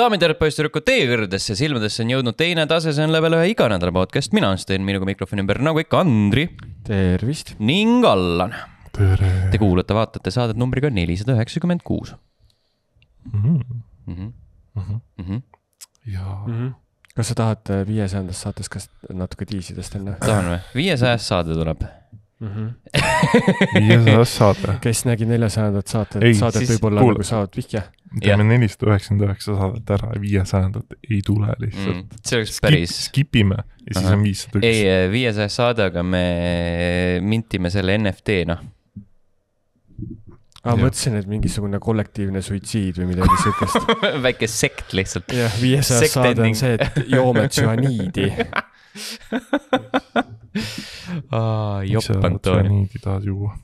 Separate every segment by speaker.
Speaker 1: daamid ja härrad, poisssüdrukud, teie kõrgedesse silmadesse on jõudnud teine tase, see on level ühe iganädala podcast, mina olen Sten, minuga mikrofoni ümber, nagu ikka, Andri. tervist. ning Allan. Te kuulate, vaatate saadet numbriga nelisada üheksakümmend kuus. Mhm. Mhm. Mhm.
Speaker 2: jaa.
Speaker 3: kas sa tahad äh, viiesajandast saatest ka natuke tiisidest enne? tahan või?
Speaker 1: viiesajas saade tuleb mm. viiesajas
Speaker 3: -hmm. saade. kes nägi neljasajandat saadet, saadet siis... võib-olla nagu saavad vihje.
Speaker 2: teeme nelisada üheksakümmend üheksa saadet ära, viiesajandat ei tule lihtsalt mm,. see oleks päris Skip,. skipime ja siis Aha. on viissada üks. ei,
Speaker 1: eh, viiesajas saade, aga me mintime selle NFT-na noh.
Speaker 3: aa ah,, mõtlesin, et mingisugune kollektiivne suitsiid või midagi siukest
Speaker 2: väike sekt lihtsalt. jah, viiesajas saade on see, et joome tsüaniidi jopp Antoni. niigi tahad juua?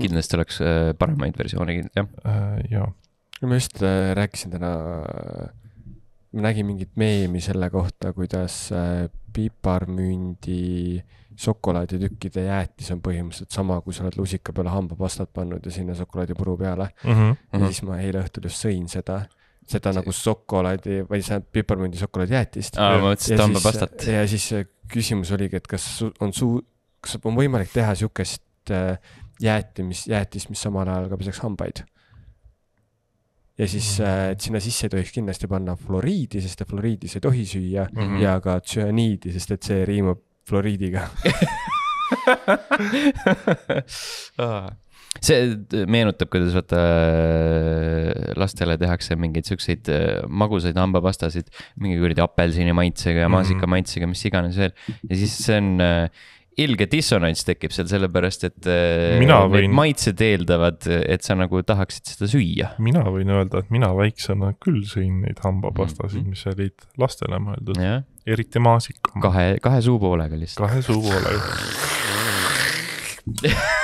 Speaker 1: kindlasti oleks äh, paremaid versioone, jah. Äh,
Speaker 2: jaa. ma just äh, rääkisin
Speaker 3: täna, ma nägin mingit meemi selle kohta, kuidas piparmündi šokolaaditükkide jäätis on põhimõtteliselt sama, kui sa oled lusika peale hambapastat pannud ja sinna šokolaadipuru peale mm. -hmm. ja siis ma eile õhtul just sõin seda seda see... nagu šokolaadi või see piparmündi šokolaadijäätist. aa, ma mõtlesin, et hambapastat. ja siis küsimus oligi, et kas on suu-, kas on võimalik teha sihukest äh, jääti, mis, jäätist, mis samal ajal ka peseks hambaid ja siis mm, -hmm. et sinna sisse ei tohiks kindlasti panna fluoriidi, sest et fluoriidi sa ei tohi süüa mm -hmm. ja ka tsüaniidi, sest et see riimub fluoriidiga
Speaker 1: ah see meenutab, kuidas vaata äh, lastele tehakse mingeid siukseid äh, magusaid hambapastasid, mingi kuradi apelsinimaitsega ja maasikamaitsega, mhm. mis iganes veel. ja siis see on äh, ilge dissonants tekib seal sellepärast, et mina võin... maitsed eeldavad, et sa nagu tahaksid seda süüa.
Speaker 2: mina võin öelda, et mina väiksena küll sõin neid hambapastasid mm, -hmm. mis olid lastele mõeldud, eriti maasika. kahe, kahe suupoolega lihtsalt. kahe suupoolega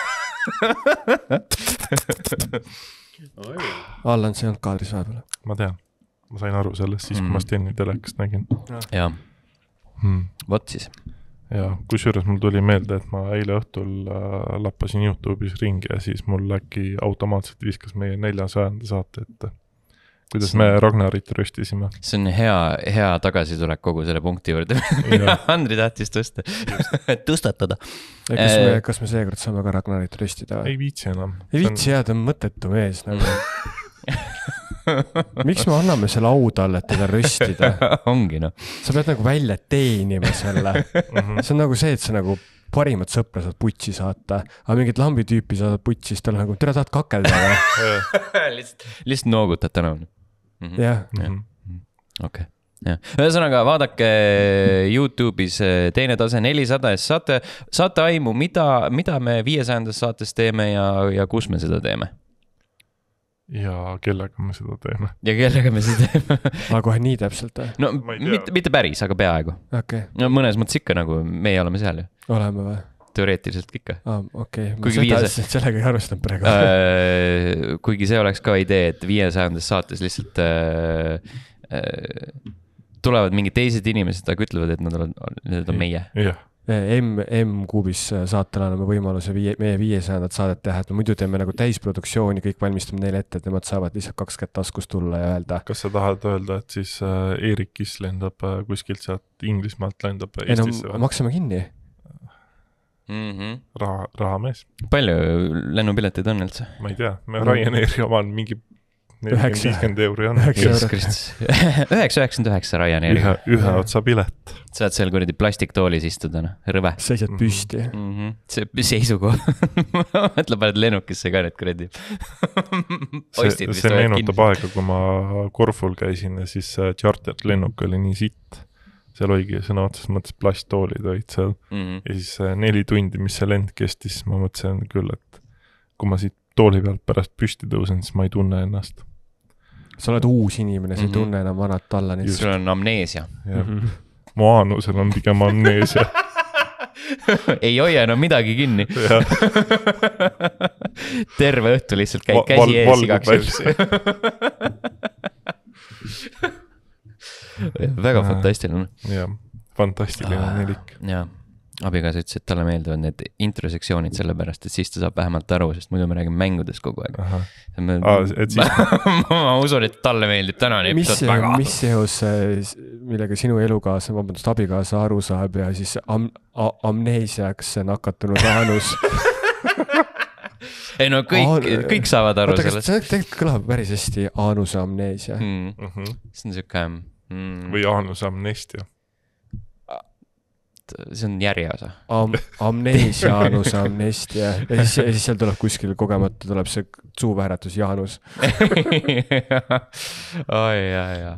Speaker 2: Allan, see ei olnud kaadris vahepeal. ma tean, ma sain aru sellest siis mm., kui ma mm. Steni telekast nägin.
Speaker 1: jaa hmm.,
Speaker 2: vot siis. ja kusjuures mul tuli meelde, et ma eile õhtul äh, lappasin Youtube'is ringi ja siis mul äkki automaatselt viskas meie neljasajanda saate ette kuidas me Ragnarit röstisime.
Speaker 1: see on hea, hea tagasitulek kogu selle punkti juurde, mida Andri tahtis tõsta, tõstatada. kas äh, me,
Speaker 2: kas me seekord saame ka Ragnarit röstida?
Speaker 1: ei viitsi enam. ei viitsi
Speaker 3: on... jah, ta on mõttetu mees nagu miks me anname selle au talle, et teda röstida
Speaker 1: ongi noh.
Speaker 3: sa pead nagu välja teenima selle mhm. see on nagu see, et sa nagu parimat sõpra saad putsi saata, aga mingit lambi tüüpi saadad putsi, siis tal nagu, tere, tahad kakelda või?
Speaker 1: lihtsalt, lihtsalt noogutad tänaval jah.
Speaker 3: Mhm. Mhm. okei jah,
Speaker 1: ühesõnaga vaadake Youtube'is eh, Teine tase nelisada ja siis saate, saate aimu, mida, mida me viiesajandas saates teeme ja, ja kus me seda teeme. ja kellega
Speaker 2: me seda teeme.
Speaker 1: ja kellega
Speaker 3: me seda teeme aga ah, kohe nii täpselt või? Eh?
Speaker 1: no mitte, mitte päris, aga peaaegu okay.. no mõnes mõttes ikka nagu meie oleme seal ju. oleme või? teoreetiliselt ikka ah,. okei okay., ma seda viiesa... sellega ei arvestanud praegu äh,. kuigi see oleks ka idee, et viiesajandas saates lihtsalt äh, äh, tulevad mingid teised inimesed, aga ütlevad, et nad on, need on meie
Speaker 3: yeah.. Äh, M, M-kuubis äh, saatel anname võimaluse viie, meie viiesajandat saadet teha, et me muidu teeme nagu täisproduktsiooni, kõik valmistame neile ette, et nemad saavad lihtsalt kaks kätt taskus tulla ja öelda.
Speaker 2: kas sa tahad öelda, et siis äh, Eerik Kiss lendab kuskilt sealt Inglismaalt lendab Eestisse? ei no maksame kinni mm. -hmm. raha, rahamees. palju
Speaker 1: lennupileteid on üldse? ma ei tea, me Ryanairi
Speaker 2: omal mingi nelikümmend, viiskümmend euri on. üheksa,
Speaker 1: üheksakümmend üheksa Ryanairi. ühe, ühe otsa pilet. saad seal kuradi plastiktoolis istuda, noh, rõve. seisad mhm. püsti mm. -hmm. see seisukoht mõtle, paned lennukisse ka need kuradi postid. see, see meenutab aega, kui ma
Speaker 2: Korful käisin ja siis tšarterlennuk oli nii sitt seal oligi sõna otseses mõttes plasttoolid olid seal mm. -hmm. ja siis see äh, neli tundi, mis see lend kestis, ma mõtlesin küll, et kui ma siit tooli pealt pärast püsti tõusen, siis ma ei tunne ennast. sa oled uus inimene, sa ei mm -hmm. tunne enam vanat Tallanit. sul
Speaker 1: on amneesia. Mm -hmm.
Speaker 2: mu aanusel on pigem amneesia
Speaker 1: ei hoia enam midagi kinni terve õhtu lihtsalt käid Va käsi ees igaks juhuks
Speaker 2: väga fantastiline. jah,
Speaker 1: fantastiline ah, nelik. jaa, abikaasa ütles, et talle meeldivad need introsektsioonid sellepärast, et siis ta saab vähemalt aru, sest muidu me räägime mängudest kogu aeg. Me... Ah, siis... ma usun, et talle meeldib tänane episood väga. mis
Speaker 3: seos, millega sinu elukaaslane, vabandust, abikaasa aru saab ja siis am-, amneesiaks nakatunud Jaanus
Speaker 1: ei no kõik Aan..., kõik saavad aru Oota, sellest.
Speaker 3: see tegelikult kõlab päris hästi, Aanuse amneesia
Speaker 2: mm..
Speaker 1: Mm -hmm. Mhm. see on sihuke ähm, mm.. või Jaanuse amnestia. see on järjeosa
Speaker 3: Am. Amnees Jaanuse amnestia ja siis, ja siis seal tuleb kuskil kogemata tuleb see suuvääratus Jaanus
Speaker 1: oi ja, ja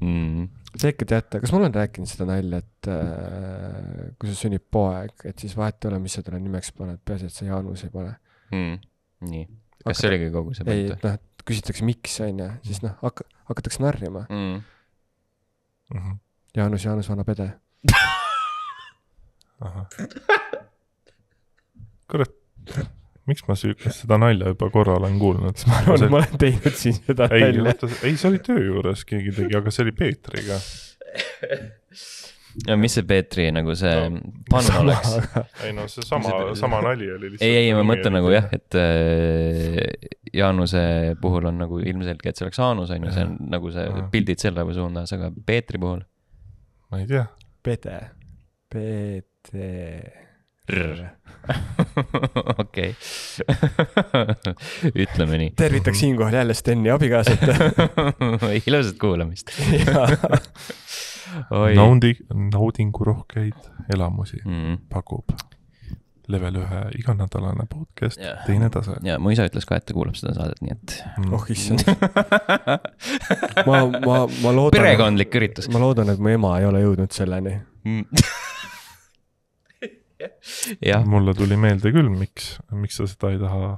Speaker 3: mm.. Te ikka teate, kas ma olen rääkinud seda nalja, et äh, kui sul sünnib poeg, et siis vahet ei ole, mis sa talle nimeks paned, peaasi, et sa Jaanus ei pane mm..
Speaker 1: nii kas see oligi kogu see point või? noh,
Speaker 3: küsitakse, miks, on ju, siis noh, hak-, hakatakse narjama mm mm. -hmm. Jaanus, Jaanus, vana pede
Speaker 2: kurat, miks ma seda nalja juba korra olen kuulnud, siis ma arvan, et ma olen teinud siin seda ei, nalja. ei, see oli töö juures, keegi tegi, aga see oli Peetriga ja mis see Peetri nagu see no, pann oleks? ei no see sama, sama nali oli lihtsalt. ei, ei, ma mõtlen nagu jah,
Speaker 1: et äh, Jaanuse puhul on nagu ilmselge, et see oleks Jaanus on ju, see on nagu see ja. pildid selle suunas, aga Peetri puhul?
Speaker 2: ma ei tea. Pete,
Speaker 3: Peeter.
Speaker 1: okei, ütleme nii. tervitaks siinkohal jälle Steni abikaasat
Speaker 2: ilusat kuulamist
Speaker 1: naudi,
Speaker 2: naudingurohkeid elamusi mm. pakub level ühe iganädalane podcast yeah., teine tase. ja mu isa ütles ka, et ta kuulab seda saadet, nii et mm.. oh issand ma, ma, ma loodan. perekondlik üritus. ma loodan, et mu ema ei ole jõudnud selleni
Speaker 1: mm. Ja.
Speaker 2: mulle tuli meelde küll, miks, miks sa seda ei taha,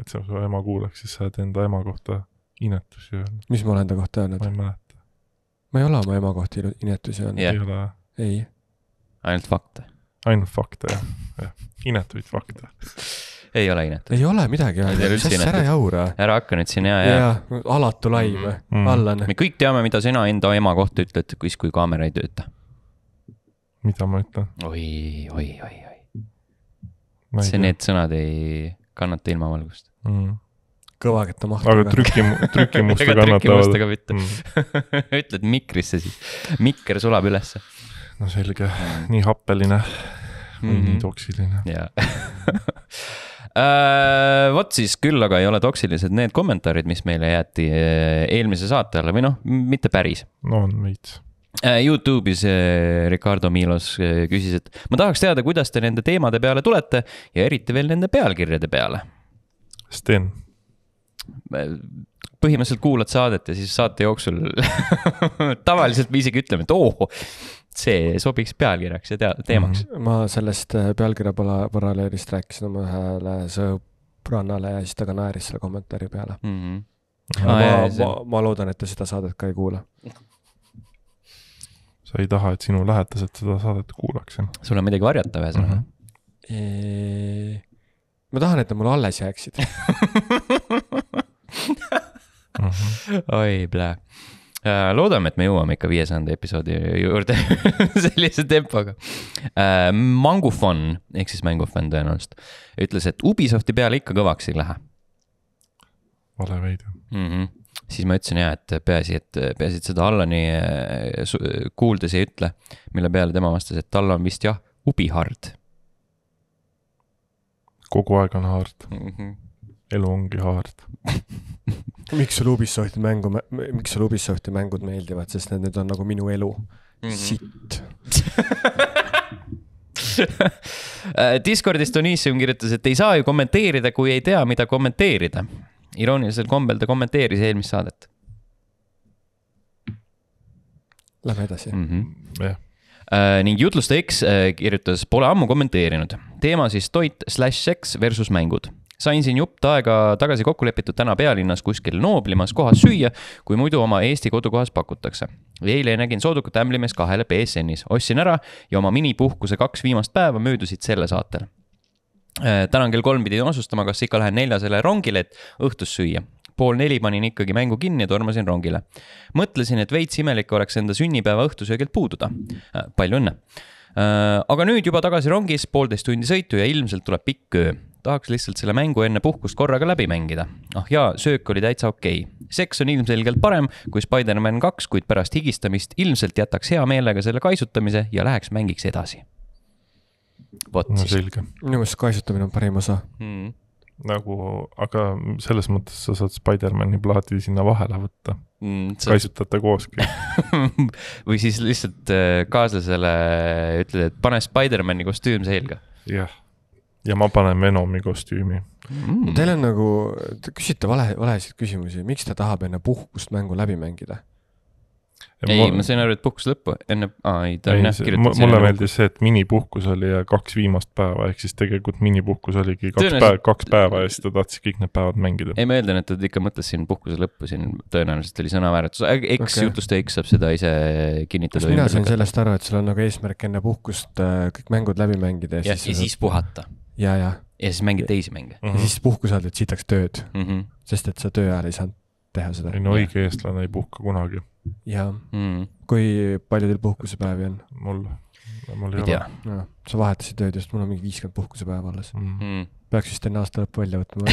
Speaker 2: et sa su ema kuuleks, siis sa oled enda ema kohta inetusi öelnud.
Speaker 3: mis ma olen ta kohta öelnud? ma ei mäleta. ma ei ole oma ema kohta inetusi
Speaker 2: öelnud yeah.. ei ole. ei. ainult fakte ainult fakte, jah inetuid fakte.
Speaker 1: ei ole inetuid. ei ole midagi, ära jaura. ära hakka nüüd siin ja, ja.
Speaker 3: ja, alatu laim mm-hmm.
Speaker 1: mm, -hmm. allane. me kõik teame, mida sina enda ema kohta ütled, siis kui kaamera ei tööta.
Speaker 2: mida ma ütlen? oi, oi, oi, oi. see, need
Speaker 1: sõnad ei kannata ilmavalgust
Speaker 2: mm. -hmm kõvaketta mahtu. aga trüki, trükimusta
Speaker 1: kannatavad. Mm. ütled mikrisse siis, mikker sulab ülesse. no selge,
Speaker 2: nii happeline mm, -hmm. nii toksiline.
Speaker 1: jaa Uh, vot siis küll aga ei ole toksilised need kommentaarid, mis meile jäeti äh, eelmise saate alla või noh, mitte päris.
Speaker 2: no on veits
Speaker 1: uh,. Youtube'is uh, Ricardo Milos küsis, et ma tahaks teada, kuidas te nende teemade peale tulete ja eriti veel nende pealkirjade peale. Sten. põhimõtteliselt kuulad saadet ja siis saate jooksul tavaliselt me isegi ütleme, et oo oh,, see sobiks pealkirjaks ja teemaks
Speaker 3: mm. -hmm. ma sellest äh, pealkirja pala-, paralleelist rääkisin oma ühele sõbrannale ja siis ta ka naeris selle kommentaari peale mm. -hmm. Ah, ma, see...
Speaker 1: ma, ma
Speaker 2: loodan, et ta seda saadet ka ei kuula sa ei taha, et sinu lähedased seda
Speaker 1: saadet kuulaks. sul on midagi varjata ühesõnaga
Speaker 2: mm?
Speaker 3: -hmm. ma tahan, et nad mul alles jääksid mm.
Speaker 1: -hmm. oi, plää Äh, loodame, et me jõuame ikka viiesajanda episoodi juurde sellise tempoga. Äh, Mangufon ehk siis mängufänn tõenäoliselt ütles, et Ubisofti peale ikka kõvaks ei lähe. vale väide mm. -hmm. siis ma ütlesin ja, et peaasi, et peaasi, et seda Allani äh, kuuldes ei ütle, mille peale tema vastas, et tal on vist jah, ubihard. kogu aeg on hard
Speaker 2: mm. -hmm. elu ongi hard miks sul Ubisofti mängu,
Speaker 1: miks
Speaker 3: sulle Ubisofti mängud meeldivad, sest need, need on nagu minu elu
Speaker 1: mm. -hmm. sitt äh, Discordis Donissium kirjutas, et ei saa ju kommenteerida, kui ei tea, mida kommenteerida. iroonilisel kombel ta kommenteeris eelmist saadet. Lähme edasi mm. -hmm. Yeah. Uh, äh, ning jutlustaja X uh, kirjutas, pole ammu kommenteerinud. teema siis toit slaš seks versus mängud sain siin jupp aega tagasi kokku lepitud täna pealinnas kuskil nooblimas kohas süüa, kui muidu oma Eesti kodukohas pakutakse. eile nägin soodukut ämblimees kahele BSN-is, ostsin ära ja oma minipuhkuse kaks viimast päeva möödusid selle saatel. Äh, täna kell kolm pidin otsustama, kas ikka lähen neljasele rongile, et õhtust süüa pool neli panin ikkagi mängu kinni ja tormasin rongile. mõtlesin, et veits imelik oleks enda sünnipäeva õhtusöögilt puududa. Äh, palju õnne äh, aga nüüd juba tagasi rongis, poolteist tundi sõitu ja ilmselt tuleb pikk öö tahaks lihtsalt selle mängu enne puhkust korraga läbi mängida. ah jaa, söök oli täitsa okei okay.. seks on ilmselgelt parem kui Spider-man kaks, kuid pärast higistamist ilmselt jätaks hea meelega selle kaisutamise ja läheks mängiks edasi. vot no, siis.
Speaker 2: minu meelest kaisutamine on parim osa mm. nagu, aga selles mõttes sa saad Spider-mani plaadi sinna vahele võtta mm,. kaisutate koos
Speaker 1: kõik või siis lihtsalt äh, kaaslasele ütled, et pane Spider-mani kostüüm selga.
Speaker 2: jah ja ma panen Venomi kostüümi
Speaker 3: mm.. Teil on nagu, te küsite vale, valesid küsimusi, miks ta tahab enne puhkust mängu
Speaker 1: läbi mängida? ei ma..., ma sain aru, et puhkus lõppu, enne, aa ei, ta on jah kirjutatud. mulle nagu- meeldis
Speaker 2: see, et minipuhkus oli ja kaks viimast päeva, ehk siis tegelikult minipuhkus oligi kaks tõenäoliselt... päeva,
Speaker 1: kaks päeva ja siis ta tahtis kõik need päevad mängida. ei, ma eeldan, et ta ikka mõtles siin puhkuse lõppu siin, tõenäoliselt oli sõnavääratus, aga eks okay. jutlustaja X saab seda ise kinnitada. mina sain
Speaker 3: sellest aru, et sul on nagu eesmärk enne puhkust äh, kõik mängud läbi mängida ja, ja siis. ja siis puhata ja, ja. ja siis mängid teisi mänge mm. -hmm. ja siis puhkusajal teed sitaks tööd mm, -hmm. sest et sa töö ajal ei saanud teha seda. ei no õige eestlane ei puhka kunagi. jaa mm., kui palju teil puhkusepäevi on? mul, mul ei, ei ole. sa vahetasid tööd just, mul on mingi viiskümmend puhkusepäeva alles mm. -hmm peaks vist enne aasta lõppu välja võtma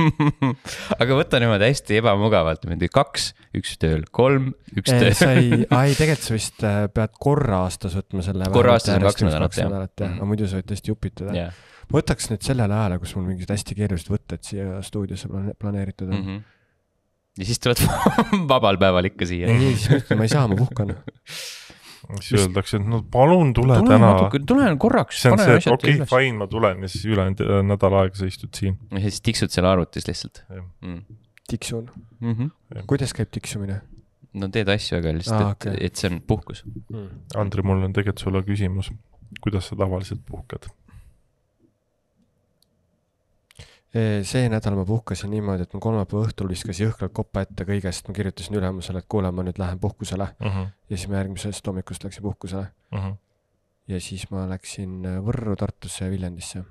Speaker 1: aga võta niimoodi hästi ebamugavalt, mingi kaks, üks tööl, kolm, üks eh, tööl. sa ei, ei
Speaker 3: tegelikult sa vist eh, pead korra aastas võtma selle. korra aastas on kaks nädalat jah. Mhm. aga mm. muidu sa võid tõesti jupitada yeah.. ma võtaks nüüd sellele ajale, kus mul mingid hästi keerulised võtted siia stuudiosse planeeritud on mm. -hmm.
Speaker 1: ja siis tuled vabal päeval ikka siia. ei, siis ma ei saa, ma puhkan siis Vist... öeldakse, et no
Speaker 2: palun tule tulen täna. tulen korraks. see on see, et okei okay,, fine, ma tulen ja siis ülejäänud äh, nädal aega sa
Speaker 1: istud siin. ja siis tiksud seal arvutis lihtsalt
Speaker 2: mm..
Speaker 3: tiksun mm? -hmm. kuidas käib tiksumine?
Speaker 1: no teed asju, aga lihtsalt ah,, okay. et, et see on puhkus mm.. Andri, mul on tegelikult sulle
Speaker 2: küsimus. kuidas sa tavaliselt puhkad?
Speaker 3: see nädal ma puhkasin niimoodi, et ma kolmapäeva õhtul viskasin jõhkralt koppa ette kõigest, ma kirjutasin ülemusele, et kuule, ma nüüd lähen puhkusele uh. Mhm. -huh. ja siis ma järgmisest hommikust läksin puhkusele uh. Mhm. -huh. ja siis ma läksin äh, Võrru, Tartusse ja Viljandisse uh.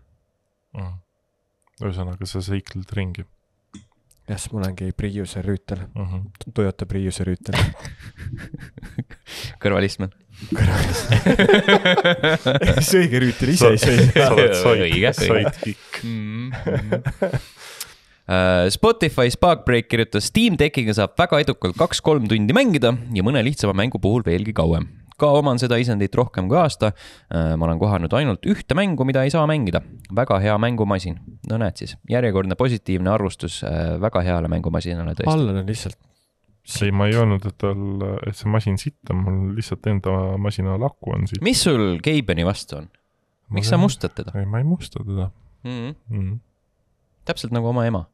Speaker 3: Mhm. -huh. ühesõnaga, sa seikled ringi jah, siis ma olengi Priiuse rüütel mm, -hmm. Toyota Priiuse rüütel kõrvalistme. kõrvalistme.
Speaker 1: sõige rüütel ise ei sõi. sõid kõik. Spotify Sparkbreak kirjutas, Steam Deckiga saab väga edukalt kaks-kolm tundi mängida ja mõne lihtsama mängu puhul veelgi kauem ka oman seda isendit rohkem kui aasta. Äh, ma olen kohanud ainult ühte mängu, mida ei saa mängida. väga hea mängumasin. no näed siis, järjekordne positiivne arvustus äh, väga heale mängumasinale tõesti.
Speaker 2: Allan on lihtsalt. ei, ma ei öelnud, et tal, et see masin sitt on, mul lihtsalt enda masina laku on siit.
Speaker 1: mis sul Keibeni vastu on? miks sa mustad teda? ei, ma ei musta teda mm. -hmm. Mm -hmm. täpselt nagu oma ema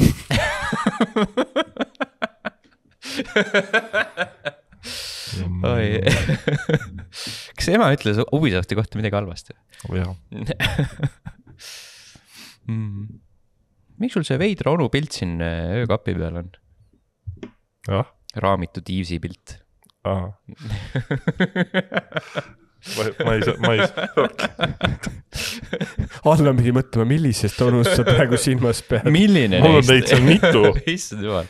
Speaker 1: Mm. oi kas ema ütles Ubisofti kohta midagi halvasti oh,? jah mm.. miks sul see veidra onu pilt siin äh, öökapi peal on? jah. raamitud Eaves'i pilt. ahah
Speaker 3: ma, ma ei saa, ma ei saa Allan pidi mõtlema, millisest onust sa praegu silmas pead. milline neist? mul on neid seal mitu.
Speaker 1: issand jumal.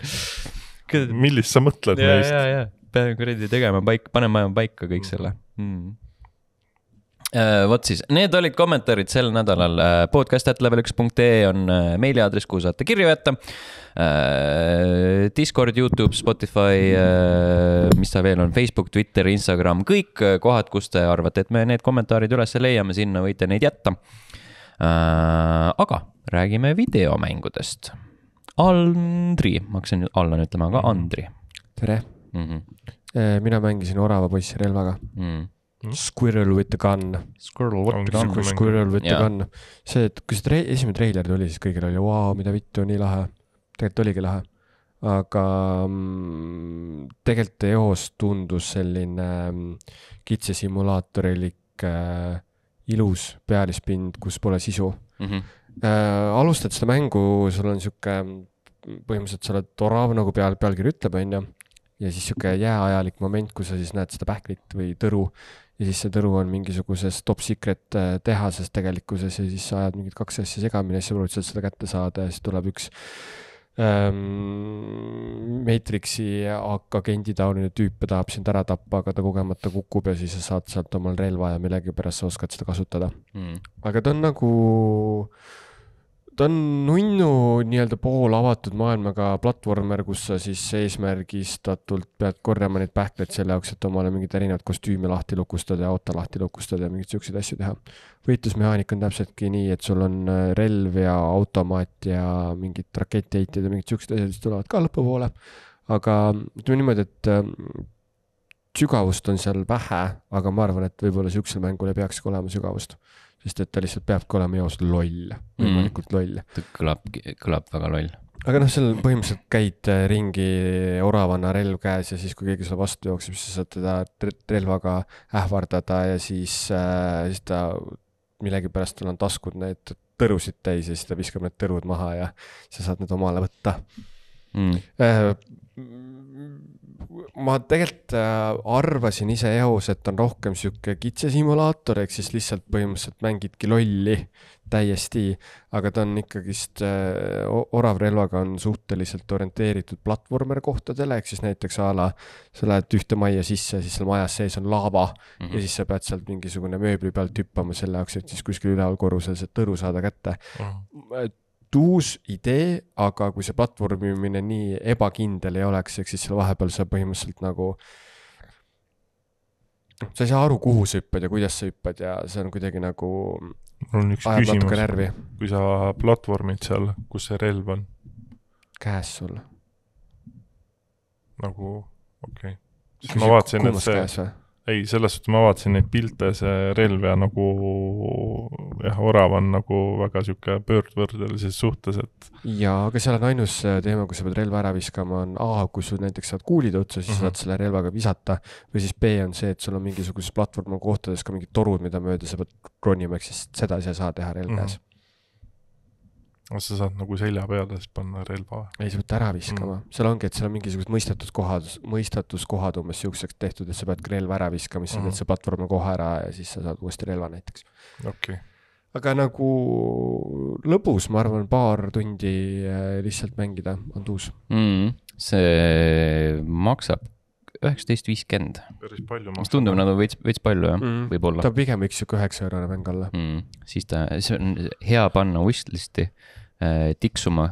Speaker 1: millist sa mõtled ja, neist? peame kuradi tegema paik-, paneme paika kõik selle mm.. Uh, vot siis, need olid kommentaarid sel nädalal. Äh, podcast.level1.ee on äh, meiliaadress, kuhu saate kirju jätta uh,. Discord, Youtube, Spotify uh,, mis ta veel on, Facebook, Twitter, Instagram, kõik kohad, kus te arvate, et me need kommentaarid üles leiame, sinna võite neid jätta. aga räägime videomängudest. Andri, ma hakkasin Allan ütlema, aga mm. Andri.
Speaker 3: tere mm. -hmm. mina mängisin oravapoissi relvaga mm. -hmm. Squirrel with the gun. Squirrel with the gun. Squirrel with the gun. see, et kui see trei-, esimene treiler tuli, siis kõigil oli vau, mida vittu, nii lahe. tegelikult oligi lahe. aga mm, tegelikult eos tundus selline mm, kitsesimulaatorilik äh, ilus pealispind, kus pole sisu mm. -hmm. Äh, alustad seda mängu, sul on sihuke, mm, põhimõtteliselt sa oled orav, nagu peal, pealkiri ütleb, onju ja siis sihuke jääajalik moment, kus sa siis näed seda pähklit või tõru ja siis see tõru on mingisuguses top secret äh, tehases tegelikkuses ja siis sa ajad mingid kaks asja segamini ja siis sa proovid sealt seda kätte saada ja siis tuleb üks ähm, Matrixi agendi taoline tüüp ja tahab sind ära tappa, aga ta kogemata kukub ja siis sa saad sealt omal relva ja millegipärast sa oskad seda kasutada mm.. aga ta on nagu äh, ta on nunnu nii-öelda poolavatud maailmaga platvormer, kus sa siis eesmärgistatult pead korjama neid pähkleid selle jaoks, et omale mingeid erinevaid kostüüme lahti lukustada ja auto lahti lukustada ja mingeid siukseid asju teha. võitlusmehaanika on täpseltki nii, et sul on äh, relv ja automaat ja mingid raketiheitjad ja mingid siuksed asjad, mis tulevad ka lõpupoole. aga ütleme niimoodi, et äh, sügavust on seal vähe, aga ma arvan, et võib-olla siuksel mängul ei peakski olema sügavust sest et ta lihtsalt peabki olema eos loll, mhm. võimalikult loll.
Speaker 1: ta kõlab, kõlab väga loll.
Speaker 3: aga noh, seal põhimõtteliselt käid äh, ringi oravana relv käes ja siis, kui keegi sulle vastu jookseb, siis sa saad teda relvaga ähvardada ja siis äh,, siis ta millegipärast tal on taskud need tõrusid täis ja siis ta viskab need tõrud maha ja sa saad need omale võtta mm.. Äh, ma tegelikult äh, arvasin ise eos, et on rohkem sihuke kitsesimulaator, ehk siis lihtsalt põhimõtteliselt mängidki lolli täiesti, aga ta on ikkagist äh,, oravrelvaga on suhteliselt orienteeritud platvormer kohtadele, ehk siis näiteks a la sa lähed ühte majja sisse, siis seal majas sees on laava mm -hmm. ja siis sa pead sealt mingisugune mööbli pealt hüppama selle jaoks, et siis kuskil üleval korrusel see tõru saada kätte mm. -hmm. et et uus idee, aga kui see platvormimine nii ebakindel ei oleks, ehk siis seal vahepeal sa põhimõtteliselt nagu noh, sa ei saa aru, kuhu sa hüppad ja
Speaker 2: kuidas sa hüppad ja see on kuidagi nagu. mul on üks küsimus, kui sa platvormid seal, kus see relv on? käes sul. nagu, okei okay. siis ma vaatasin, et see, ei, selles suhtes ma vaatasin neid pilte, see relv ja nagu jah, orav on nagu väga niisugune pöördvõrdelises suhtes, et.
Speaker 3: jaa, aga seal on ainus äh, teema, kus sa pead relva ära viskama, on A, kui sul näiteks saad kuulid otsa, siis mm -hmm. saad mhm. selle relvaga visata, või siis B on see, et sul on mingisuguses platvormi kohtades ka mingid torud, mida mööda sa pead ronima, ehk siis seda ei saa teha relv käes mhm. mm -hmm
Speaker 2: sa saad nagu selja peale siis panna relva? ei, sa pead ära viskama mm., seal ongi, et seal on mingisugused mõistetud
Speaker 3: kohad, mõistatuskohad umbes siukseks tehtud, et sa peadki relva ära viskama, siis mm. sa teed mhm. see platvormi kohe ära ja siis sa saad uuesti relva näiteks.
Speaker 2: okei okay.
Speaker 3: aga nagu lõbus, ma arvan, paar tundi äh, lihtsalt mängida on tuus
Speaker 1: mm.. see maksab üheksateist viiskümmend. päris palju maksab. tundub nagu veits, veits palju jah mm., võib-olla. ta
Speaker 3: pigem võiks sihuke üheksa eurone mäng olla
Speaker 1: mm.. siis ta, see on hea panna wishlist'i mm Äh, tiksuma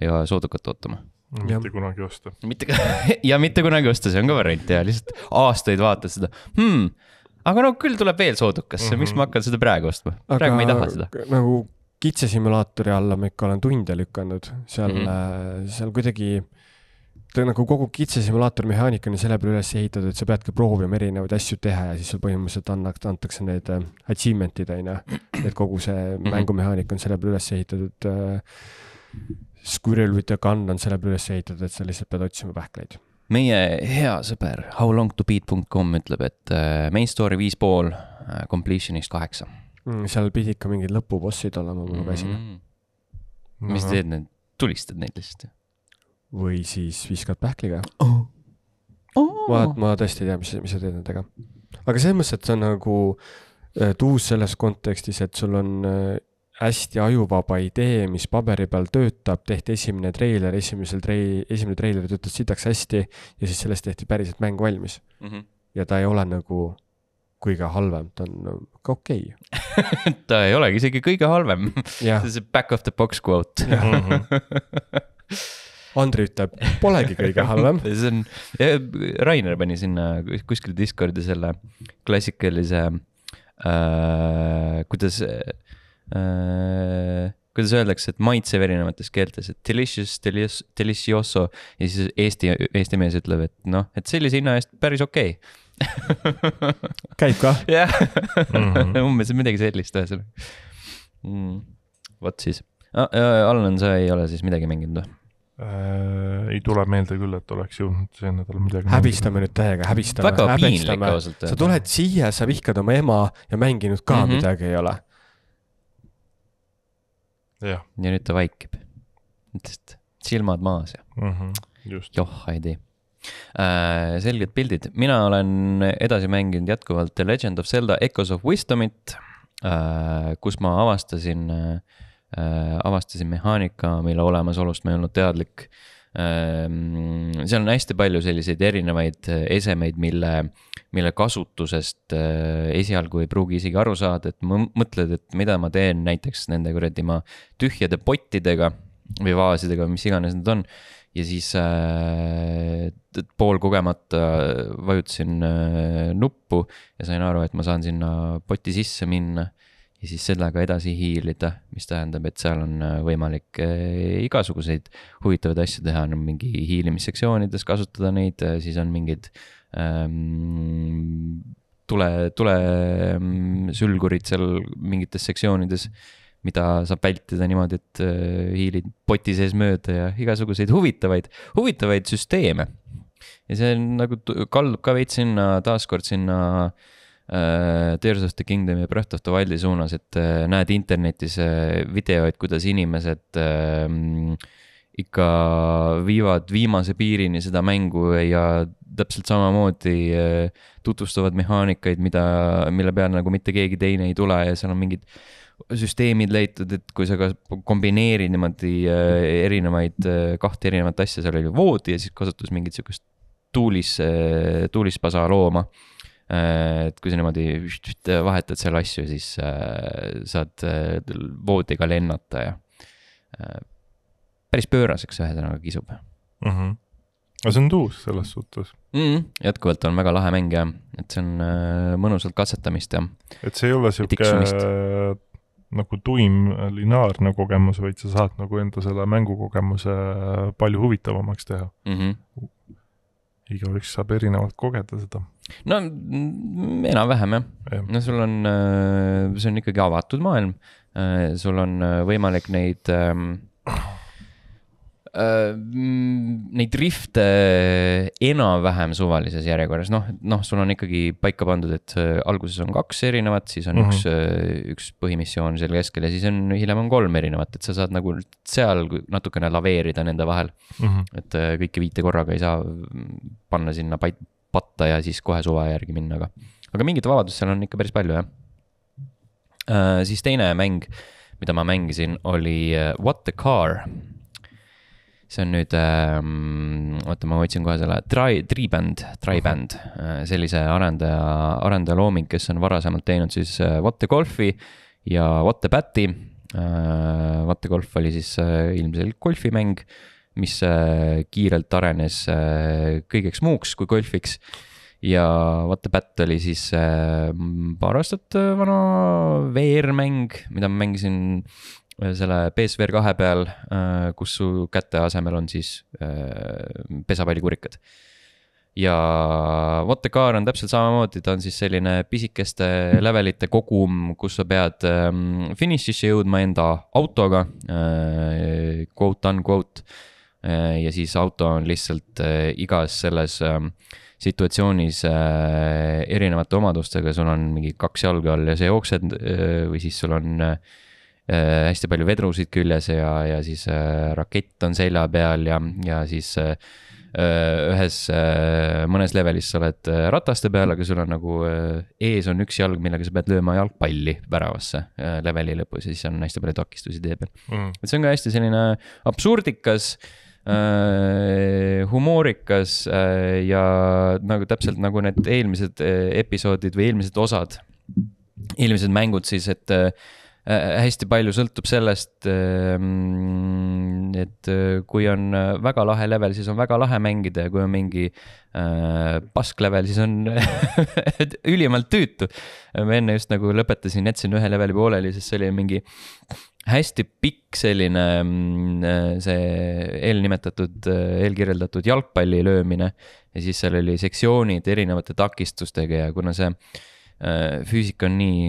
Speaker 1: ja soodukat ootama.
Speaker 2: mitte ja. kunagi osta. mitte,
Speaker 1: ja mitte kunagi osta, see on ka variant ja lihtsalt aastaid vaatad seda hmm,, aga no küll tuleb veel soodukas mm, -hmm. miks ma mhm. hakkan seda praegu ostma, praegu aga ma ei taha seda.
Speaker 3: nagu kitsesimulaatori alla ma ikka olen tunde lükanud, seal mm, -hmm. seal kuidagi äh, ta nagu kogu kitsesimulaator mehaanika on selle peale üles ehitatud, et sa peadki proovima erinevaid asju teha ja siis sul põhimõtteliselt annaks, antakse need äh, achievement'id onju, et kogu see mm -hmm. mängumehaanika on selle peale üles ehitatud äh,. Squirrel with a gun on selle peale üles ehitatud, et sa lihtsalt pead otsima pähkleid.
Speaker 1: meie hea sõber howlongtobeat.com ütleb, et äh, main story viis pool äh,, completion'ist kaheksa
Speaker 3: mm,. seal pidid ka mingid lõpubossid olema, ma lugesin mm. -hmm. mis teed
Speaker 1: nüüd, tulistad neid lihtsalt ju? või
Speaker 3: siis viskad pähkliga oh.. Oh. vaat ma tõesti ei tea, mis, mis sa teed nendega. aga selles mõttes, et see on nagu äh, tuus selles kontekstis, et sul on äh, hästi ajuvaba idee, mis paberi peal töötab, tehti esimene treiler, esimesel trei-, esimene treiler töötas sitaks hästi ja siis sellest tehti päriselt mäng valmis mm. -hmm. ja ta ei ole nagu kõige halvem, ta on nagu ka okei okay.
Speaker 1: ta ei olegi isegi kõige halvem see on see back of the box quote mhm. Andri ütleb, polegi kõige halvem see on, Rainer pani sinna kuskil Discordi selle klassikalise äh,, kuidas äh, kuidas öeldakse, et maitsev erinevates keeltes, et delicious, delicious, delicioso ja siis eesti, eesti mees ütleb, et noh, et sellise hinna eest päris okei okay. käib ka? jah, mhm. umbes midagi sellist ühesõnaga mm.. vot siis ah,, äh, Allan, sa ei ole siis midagi mänginud või? äh, ei tule meelde küll, et oleks jõudnud see
Speaker 2: nädal midagi.
Speaker 3: häbistame nüüd täiega, häbistame. väga piinlik ausalt öeldes. sa tuled siia, sa vihkad oma ema
Speaker 1: ja mänginud ka mm -hmm. midagi ei ole. ja nüüd ta vaikib, lihtsalt silmad maas ja mm -hmm, joh, ei tee äh,. selged pildid, mina olen edasi mänginud jätkuvalt The Legend of Zelda Echoes of Wisdomit äh,, kus ma avastasin äh, Äh, avastasin mehaanika, mille olemasolust ma ei olnud teadlik. Ähm, seal on hästi palju selliseid erinevaid äh, esemeid, mille, mille kasutusest äh, esialgu ei pruugi isegi aru saada, et mõtled, et mida ma teen näiteks nende kuradi ma tühjade pottidega või vaasidega või mis iganes need on ja siis äh, poolkogemata vajutasin äh, nuppu ja sain aru, et ma saan sinna poti sisse minna ja siis sellega edasi hiilida, mis tähendab, et seal on äh, võimalik äh, igasuguseid huvitavaid asju teha, on mingi hiilimissektsioonides kasutada neid, äh, siis on mingid ähm, tule, tulesülgurid ähm, seal mingites sektsioonides mida saab vältida niimoodi, et hiilid poti sees mööda ja igasuguseid huvitavaid, huvitavaid süsteeme. ja see on nagu kaldub ka veits sinna, taaskord sinna äh, Äh, Tears of the Kingdomi ja Breath of the Wildi suunas, et äh, näed internetis äh, videoid, kuidas inimesed ähm, ikka viivad viimase piirini seda mängu ja täpselt samamoodi tutvustavad mehaanikaid, mida, mille peale nagu mitte keegi teine ei tule ja seal on mingid süsteemid leitud, et kui sa ka kombineerid niimoodi erinevaid, kahte erinevat asja, seal oli voodi ja siis kasutas mingit sihukest tuulis, tuulispasa looma mm Äh, et kui sa niimoodi vahetad seal asju, siis äh, saad äh, voodiga lennata ja päris pööraseks ühesõnaga kisub mm. -hmm. aga see on tuus selles suhtes mm. -hmm. jätkuvalt on väga lahe mäng ja, et see on äh, mõnusalt katsetamist ja.
Speaker 2: et see ei ole sihuke nagu tuim lineaarne kogemus, vaid sa saad nagu enda selle mängukogemuse palju huvitavamaks teha mm. -hmm. igaüks saab erinevalt kogeda seda
Speaker 1: no mm, enam-vähem jah ja., no sul on, äh, see on ikkagi avatud maailm, äh, sul on äh, võimalik neid ähm, mm, neid drifte enam-vähem suvalises järjekorras, noh, noh, sul on ikkagi paika pandud, et alguses on kaks erinevat, siis on mm -hmm. üks, mhm. üks põhimissioon seal keskel ja siis on, hiljem on kolm erinevat, et sa saad nagu seal natukene laveerida nende vahel mm. -hmm. et kõiki viite korraga ei saa panna sinna pait-, patta ja siis kohe suva järgi minna, aga, aga mingit vabadust seal on ikka päris palju, jah uh,. siis teine mäng, mida ma mängisin, oli uh, What the car. see on nüüd uh,, oota, ma otsin kohe selle, Tri-, Triband, Triband uh,, sellise arendaja, arendaja looming, kes on varasemalt teinud siis uh, What the golfi ja What the bati uh,. What the golf oli siis uh, ilmselt golfimäng mis äh, kiirelt arenes äh, kõigeks muuks kui golfiks. ja What the Bat oli siis äh, paar aastat vana VR-mäng, mida ma mängisin selle PSVR kahe peal, kus su käte asemel on siis pesapallikurikad. ja What the Car on täpselt samamoodi, ta on siis selline pisikeste levelite kogum, kus sa pead ähm, finišisse jõudma enda autoga, quote unquote Äh, ja siis auto on lihtsalt äh, igas selles ähm, situatsioonis äh, erinevate omadustega, sul on mingi kaks jalge all ja sa jooksed või siis sul on hästi palju vedrusid küljes ja, ja siis rakett on selja peal ja, ja siis ühes, mõnes levelis sa oled rataste peal, aga sul on nagu ees on üks jalg, millega sa pead lööma jalgpalli väravasse leveli lõpus ja siis on hästi palju takistusi tee peal mm.. et see on ka hästi selline absurdikas äh, Äh, humoorikas äh, ja nagu täpselt nagu need eelmised äh, episoodid või eelmised osad, eelmised mängud siis, et hästi palju sõltub sellest, ähm, et kui on väga lahe level, siis on väga lahe mängida ja kui on mingi pask level, siis on ülimalt tüütu. ma enne just nagu lõpetasin, jätsin ühe leveli pooleli, sest see oli mingi hästi pikk selline mm, äh, see eelnimetatud, äh, eelkirjeldatud jalgpalli löömine. ja siis seal oli sektsioonid erinevate takistustega ja kuna see äh, füüsika on nii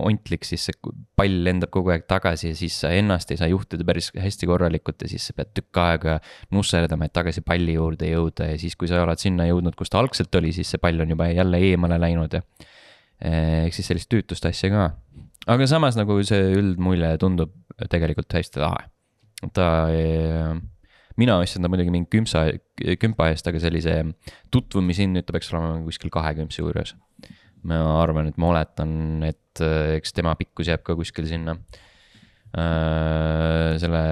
Speaker 1: ontlik, siis see pall lendab kogu aeg tagasi ja siis sa ennast ei saa juhtida päris hästi korralikult ja siis sa pead tükk aega nusserdama, et tagasi palli juurde jõuda ja siis, kui sa oled sinna jõudnud, kus ta algselt oli, siis see pall on juba jälle eemale läinud ja. ehk siis sellist tüütust asja ka aga samas nagu see üldmulje tundub tegelikult hästi lahe. ta, e, mina ostsin ta muidugi mingi kümpsa, kümpa eest, aga sellise tutvumishind nüüd ta peaks olema kuskil kahe kümpsi juures. ma arvan, et ma oletan, et e, eks tema pikkus jääb ka kuskil sinna e, selle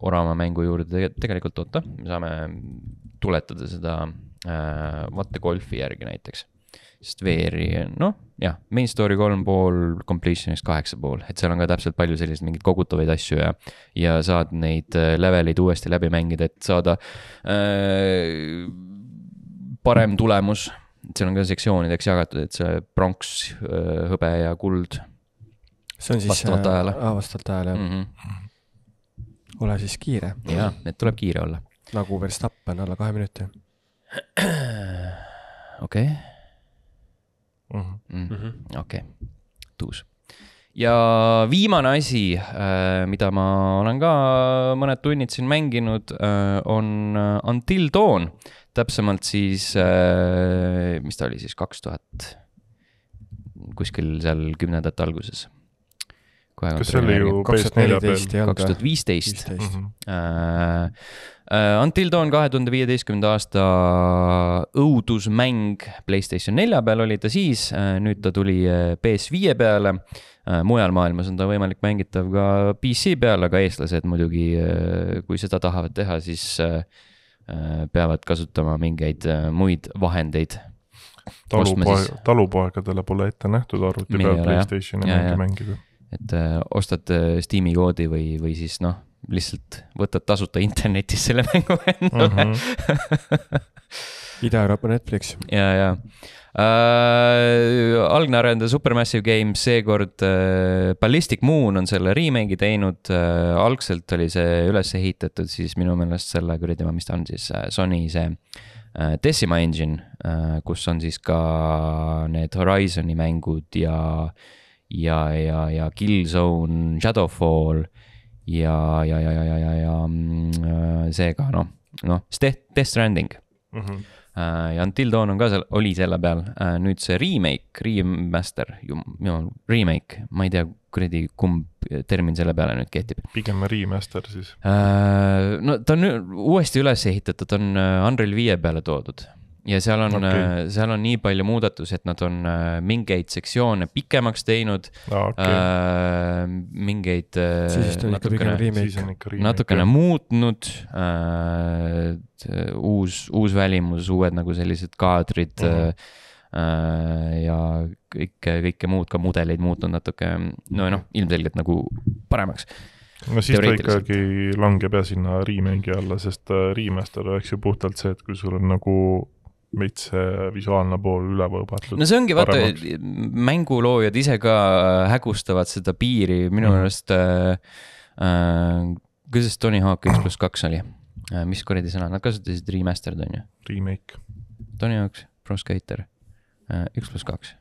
Speaker 1: orava mängu juurde tegelikult oota, me saame tuletada seda äh, vattegolfi järgi näiteks sest VR-i noh, jah, main story kolm pool, completion'ist kaheksa pool, et seal on ka täpselt palju selliseid mingeid kogutavaid asju ja. ja saad neid äh, leveleid uuesti läbi mängida, et saada äh, parem tulemus. seal on ka sektsioonideks jagatud, et see pronks, äh, hõbe ja kuld. see on siis vastavalt äh, ajale
Speaker 3: äh,. vastavalt ajale jah mm -hmm. ole siis kiire. jaa, et tuleb kiire olla. nagu Verstappen alla kahe minuti.
Speaker 1: okei okay
Speaker 2: Mhm. Mhm. Mhm.
Speaker 1: okei, tuus ja viimane asi, äh, mida ma olen ka mõned tunnid siin mänginud, äh, on äh, Until Dawn. täpsemalt siis, mis ta oli siis, kaks tuhat, kuskil seal kümnendate alguses. kas see oli ju PS4 peal? kaks tuhat viisteist Äh, Until Dawn kahe tuhande viieteistkümnenda aasta õudusmäng Playstation nelja peal oli ta siis, äh, nüüd ta tuli äh, PS5 peale. mujal maailmas on ta võimalik mängitav ka PC peal, aga eestlased muidugi, kui seda tahavad teha, siis peavad kasutama mingeid muid vahendeid talupoeg,
Speaker 2: talupoegadele pole ette nähtud arvuti peal Playstationi mänge mängida.
Speaker 1: et öö, ostad Steam'i koodi või, või siis noh lihtsalt võtad tasuta internetis selle mängu endale mm -hmm. Ida-Euroopa Netflix. ja, ja äh,. algne arendaja Supermassive Games seekord äh, Ballistic Moon on selle remake'i teinud äh,. algselt oli see üles ehitatud siis minu meelest selle kuradi, mis ta on siis äh,, Sony see äh, Decima Engine äh,, kus on siis ka need Horizon'i mängud ja, ja, ja, ja Killzone, Shadowfall ja, ja, ja, ja, ja, ja, ja mm, äh, seega noh, noh, Death Stranding mm. -hmm. ja Until Dawn on ka seal, oli selle peal, äh, nüüd see remake, remaster, jumal, remake, ma ei tea, kuradi kumb termin selle peale nüüd kehtib.
Speaker 2: pigem remaster siis.
Speaker 1: no ta on uuesti üles ehitatud, on Unreal viie peale toodud ja seal on okay., äh, seal on nii palju muudatusi, et nad on äh, mingeid sektsioone pikemaks teinud ah,. Okay. Äh, mingeid. Äh, natukene, natukene muutnud äh,. uus, uus välimus, uued nagu sellised kaadrid mm. -hmm ja kõike, kõike muud ka mudeleid muutnud natuke, no noh, ilmselgelt nagu paremaks no siis ta ikkagi langeb
Speaker 2: jah sinna remake'i alla, sest remaster oleks ju puhtalt see, et kui sul on nagu veits see äh, visuaalne pool üle võõbatud. no see ongi, vaata,
Speaker 1: mänguloojad ise ka äh, hägustavad seda piiri minu meelest mm. -hmm. äh, kuidas Tony Hawk üks pluss kaks oli? Äh, mis kuradi sõna, nad kasutasid remaster'd on ju? Remake. Tony Hawk, Pro Skater, üks pluss kaks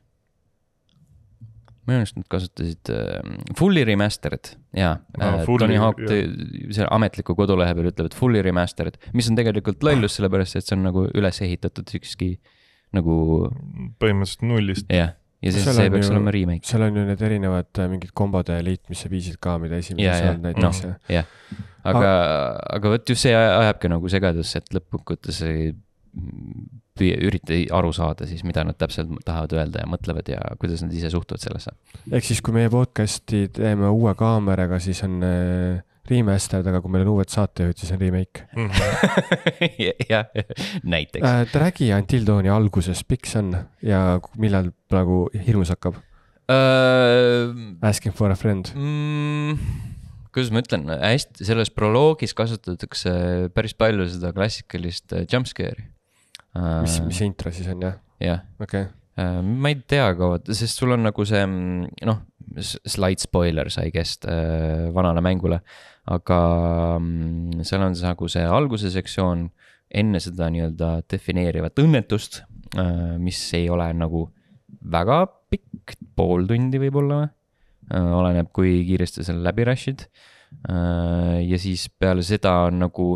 Speaker 1: minu arust nad kasutasid äh, Fully Remastered, jaa no,. Äh, Tony Hawk seal ametliku kodulehe peal ütleb, et Fully Remastered, mis on tegelikult lollus, sellepärast et see on nagu üles ehitatud ükski nagu. põhimõtteliselt nullist. jah, ja siis see peaks ju, olema remake. seal on ju need
Speaker 3: erinevad äh, mingid kombode liitmise viisid ka, mida esimeses ei olnud näiteks no,. jah, aga
Speaker 1: ah., aga vot just see ajabki nagu segadusse, et lõppkokkuvõttes ei püüa, ürita aru saada siis, mida nad täpselt tahavad öelda ja mõtlevad ja kuidas nad ise suhtuvad sellesse. ehk
Speaker 3: siis, kui meie podcast'i teeme uue kaameraga, siis on äh, remastered, aga kui meil on uued saatejuhid, siis on remake jah, näiteks äh,. räägi Until Dawni algusest, pikk see on ja millal nagu hirmus hakkab
Speaker 1: uh,?
Speaker 3: Asking for a friend mm
Speaker 1: kuidas ma ütlen, hästi, selles proloogis kasutatakse päris palju seda klassikalist äh, jumpscare'i mis, äh, mis see
Speaker 3: intro siis on, jah?
Speaker 1: jah. okei okay.. Äh, ma ei tea kaua, sest sul on nagu see mm, noh, slide spoiler sai kest äh, vanale mängule, aga mm, seal on see, nagu see alguse sektsioon enne seda nii-öelda defineerivat õnnetust, mis ei ole nagu väga pikk, pool tundi võib-olla või? oleneb, kui kiiresti sa läbi rush'id. ja siis peale seda on nagu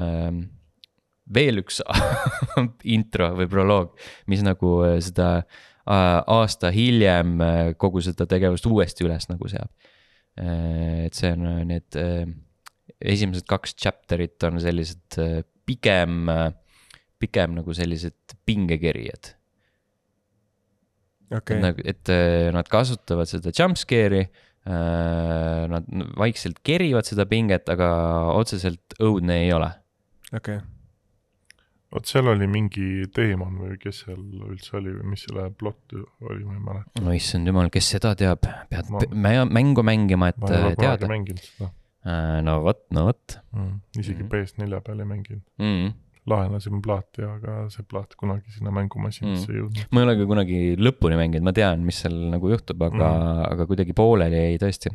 Speaker 1: ähm, veel üks intro või proloog, mis nagu äh, seda äh, aasta hiljem äh, kogu seda tegevust uuesti üles nagu seab. et see on need esimesed kaks chapter'it on sellised pigem, pigem nagu sellised pingekerijad okay.. Nagu, et nad kasutavad seda jumpscare'i nad vaikselt kerivad seda pinget, aga otseselt õudne ei ole. okei okay vot seal oli mingi teema
Speaker 2: või kes seal üldse oli või mis selle plott oli, ma ei mäleta.
Speaker 1: no issand jumal, kes seda teab, pead ma... mängu mängima, et ma äh, teada. mänginud seda. Äh, no vot, no vot mm,.
Speaker 2: isegi mm. PS4 peal ei mänginud mm laenasime plaati, aga see plaat kunagi sinna mängumasinasse mm. ei jõudnud.
Speaker 1: ma ei ole ka kunagi lõpuni mänginud, ma tean, mis seal nagu juhtub, aga mm., aga kuidagi pooleli jäi tõesti.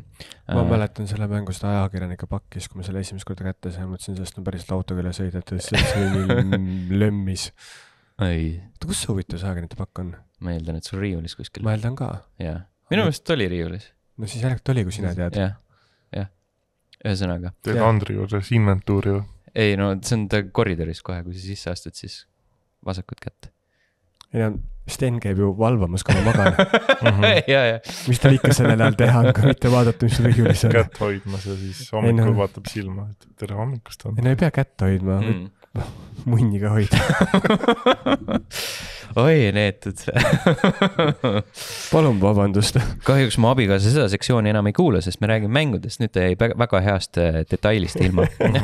Speaker 1: ma äh... mäletan
Speaker 3: selle mängu seda ajakirjanike pakkis, kui ma selle esimest korda kätte sain, mõtlesin, sellest on päris autoga üle sõidetud, see oli
Speaker 1: lömmis. oota, kus see huvitav see ajakirjanike pakk on? ma eeldan, et sul riiulis kuskil. ma eeldan ka. jah, minu meelest oli riiulis. no siis järelikult oli, kui sina tead ja.. jah, jah, ühesõnaga. Teil Andri juures inventuuri või? ei no see on ta koridoris kohe, kui sa sisse astud, siis vasakut kätt.
Speaker 3: ei no Sten käib ju valvamas, kui ma magan mm. -hmm. ja, ja. mis tal ikka sellel ajal teha on, kui mitte vaadata, mis riiulis on. kätt hoidmas ja siis hommikul ei, no.
Speaker 2: vaatab silma, et tere hommikust. ei no ei pea kätt hoidma mm.,
Speaker 3: munni ka hoida
Speaker 1: oi, neetud palun vabandust kahjuks mu abikaasa seda sektsiooni enam ei kuula, sest me räägime mängudest, nüüd ta jäi väga heast äh, detailist ilma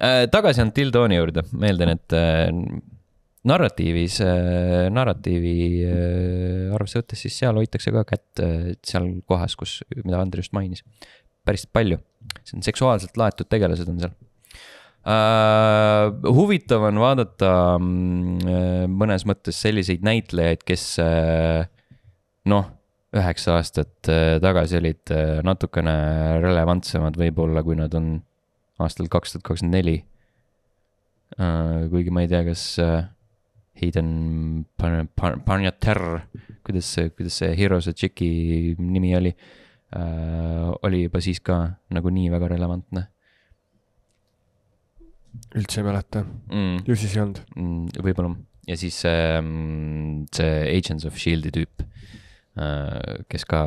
Speaker 1: äh, tagasi on Dildoni juurde, meeldan, et äh, narratiivis, narratiivi arvesse võttes, siis seal hoitakse ka kätt seal kohas, kus, mida Andri just mainis, päris palju. see on seksuaalselt laetud tegelased on seal Uh, huvitav on vaadata uh, mõnes mõttes selliseid näitlejaid, kes uh, noh, üheksa aastat uh, tagasi olid uh, natukene relevantsemad võib-olla, kui nad on aastal kaks tuhat kakskümmend neli. kuigi ma ei tea, kas uh, Hayden Panjater, kuidas see, kuidas see Heroes of Chick'i nimi oli uh,, oli juba siis ka nagunii väga relevantne
Speaker 3: üldse ei mäleta
Speaker 1: mm., ju siis ei olnud mm,. võib-olla ja siis ähm, see Agents of Shield'i e tüüp äh,, kes ka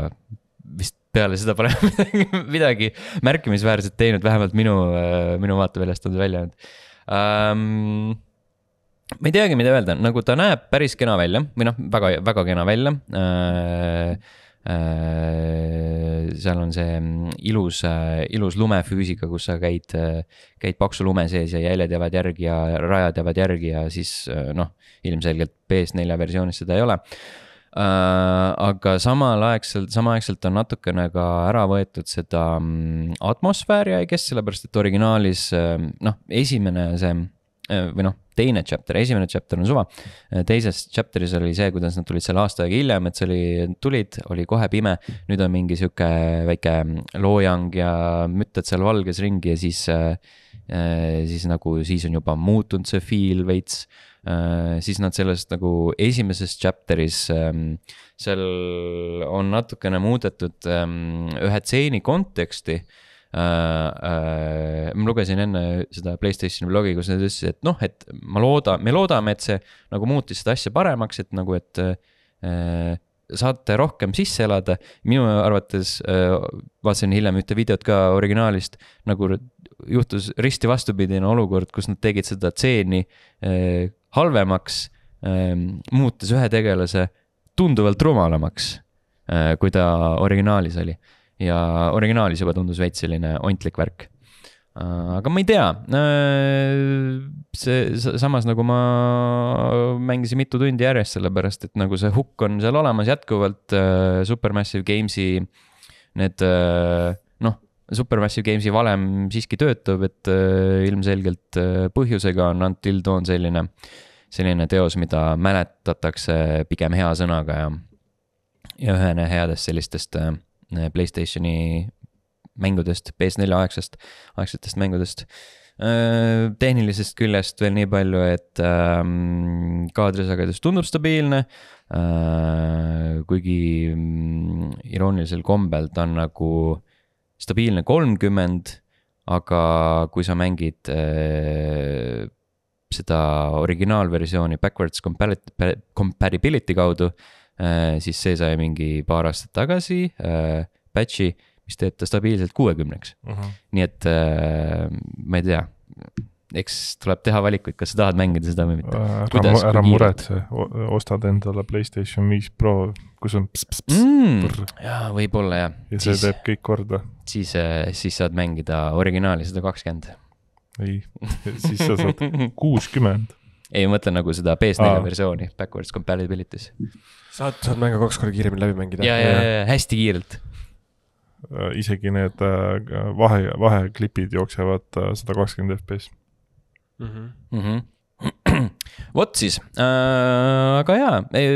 Speaker 1: vist peale seda pole midagi märkimisväärset teinud, vähemalt minu äh,, minu vaateväljast on see välja jäänud ähm, ma ei teagi, mida öelda, nagu ta näeb päris kena välja või noh, väga, väga kena välja äh,. Äh, seal on see mm, ilus, äh, ilus lumefüüsika, kus sa käid, äh, käid paksu lume sees ja jäljed jäävad järgi ja rajad jäävad järgi ja siis noh, ilmselgelt PS4 versioonis seda ei ole. aga samalaegselt, samaaegselt on natukene ka ära võetud seda mm, atmosfääri, I guess, sellepärast et originaalis noh, esimene see Äh, või noh, teine chapter, esimene chapter on suva. Äh, teises chapter'is oli see, kuidas nad tulid selle aasta aega hiljem, et see oli, tulid, oli kohe pime. nüüd on mingi sihuke väike loojang ja müttad seal valges ringi ja siis äh,, äh siis nagu siis on juba muutunud see feel veits äh,. siis nad sellest nagu esimeses chapter'is äh,, seal on natukene muudetud ähm, ühe tseeni konteksti Äh, äh,. ma lugesin enne seda Playstationi blogi, kus nad ütlesid, et noh, et ma loodan, me loodame, et see nagu muutis seda asja paremaks, et nagu, et äh, saate rohkem sisse elada, minu arvates äh,, vaatasin hiljem ühte videot ka originaalist, nagu juhtus risti vastupidine olukord, kus nad tegid seda tseeni äh, halvemaks äh,, muutes ühe tegelase tunduvalt rumalamaks äh,, kui ta originaalis oli ja originaalis juba tundus veits selline ontlik värk. Äh, aga ma ei tea, äh, see samas nagu ma mängisin mitu tundi järjest, sellepärast et nagu see hukk on seal olemas jätkuvalt, äh, Supermassive Games'i need noh, Supermassive Games'i valem siiski töötab, et ilmselgelt põhjusega on Until Dawn selline, selline teos, mida mäletatakse pigem hea sõnaga ja, ja ühena headest sellistest äh, Äh, Playstationi mängudest, PS4 aegsast, aegsetest mängudest. Äh, tehnilisest küljest veel nii palju, et ähm, kaadrisagedus tundub stabiilne. Äh, kuigi mm, iroonilisel kombel ta on nagu stabiilne kolmkümmend, aga kui sa mängid seda originaalversiooni backwards compatibility kaudu Äh, siis see sai mingi paar aastat tagasi patch'i, äh, mis teeb ta stabiilselt kuuekümneks uh. Mhm. -huh. nii et äh, ma ei tea eks tuleb teha valikuid, kas sa tahad mängida seda või mitte. ära, ära muretse,
Speaker 2: ostad endale Playstation viis Pro, kus on ps, ps, ps, mm, jaa,
Speaker 1: võib-olla jah. ja see siis, teeb kõik korda. siis, siis saad mängida originaali sada kakskümmend.
Speaker 2: ei, siis sa saad kuuskümmend.
Speaker 1: ei, ma mõtlen nagu seda PS4 versiooni, backwards compatibility's
Speaker 2: saad, saad mänge kaks korda kiiremini läbi mängida. ja, ja, ja hästi kiirelt. Äh, isegi need äh, vahe, vaheklipid jooksevad äh, sada kakskümmend FPS. Mhm. Mhm.
Speaker 1: vot siis äh,, aga jaa ei,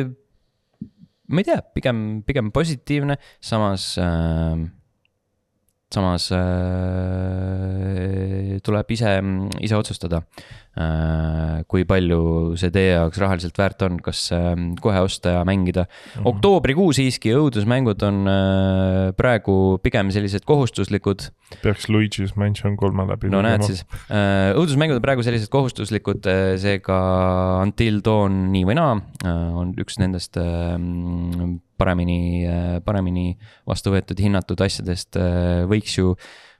Speaker 1: ma ei tea, pigem, pigem positiivne, samas äh, samas äh, tuleb ise, ise otsustada Äh, kui palju see teie jaoks rahaliselt väärt on, kas ähm, kohe osta ja mängida mm. -hmm. oktoobrikuu siiski õudusmängud on äh, praegu pigem sellised kohustuslikud. peaks Luigi's Mansion kolme läbi. no näed siis, äh, õudusmängud on praegu sellised kohustuslikud, seega Until Dawn nii või naa on üks nendest ähm, paremini, paremini vastu võetud, hinnatud asjadest võiks ju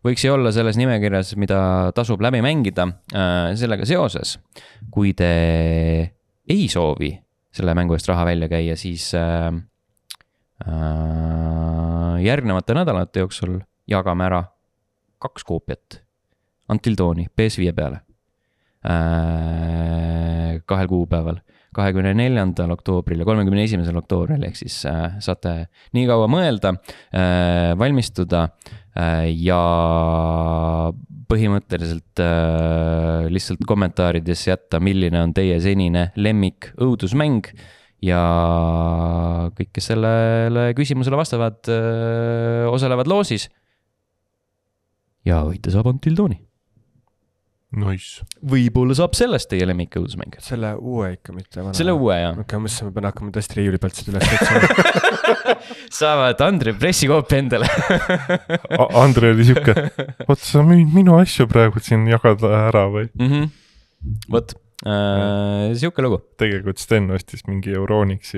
Speaker 1: võiks ju olla selles nimekirjas, mida tasub läbi mängida äh, sellega seoses. kui te ei soovi selle mängu eest raha välja käia, siis äh, äh, järgnevate nädalate jooksul jagame ära kaks koopiat Until Dawni PS5 peale äh,. kahel kuupäeval kahekümne neljandal oktoobril ja kolmekümne esimesel oktoobril, ehk siis äh, saate nii kaua mõelda, äh, valmistuda äh, ja põhimõtteliselt lihtsalt kommentaaridesse jätta, milline on teie senine lemmik õudusmäng ja kõik, kes sellele küsimusele vastavad, osalevad loosis. ja võite saab Antil Tooni Nice. võib-olla saab sellest teie lemmik
Speaker 3: õudusmäng. selle uue ikka, mitte vana. selle uue jah. okei okay,, ma mõtlesin, et ma pean hakkama tõesti riiuli pealt seda üles otsima
Speaker 1: saavad Andre pressikoopia endale Andre oli sihuke,
Speaker 2: oot sa müüd minu asju praegu siin jagada ära või mm? -hmm. vot Äh, sihuke lugu. tegelikult Sten ostis mingi Euronixi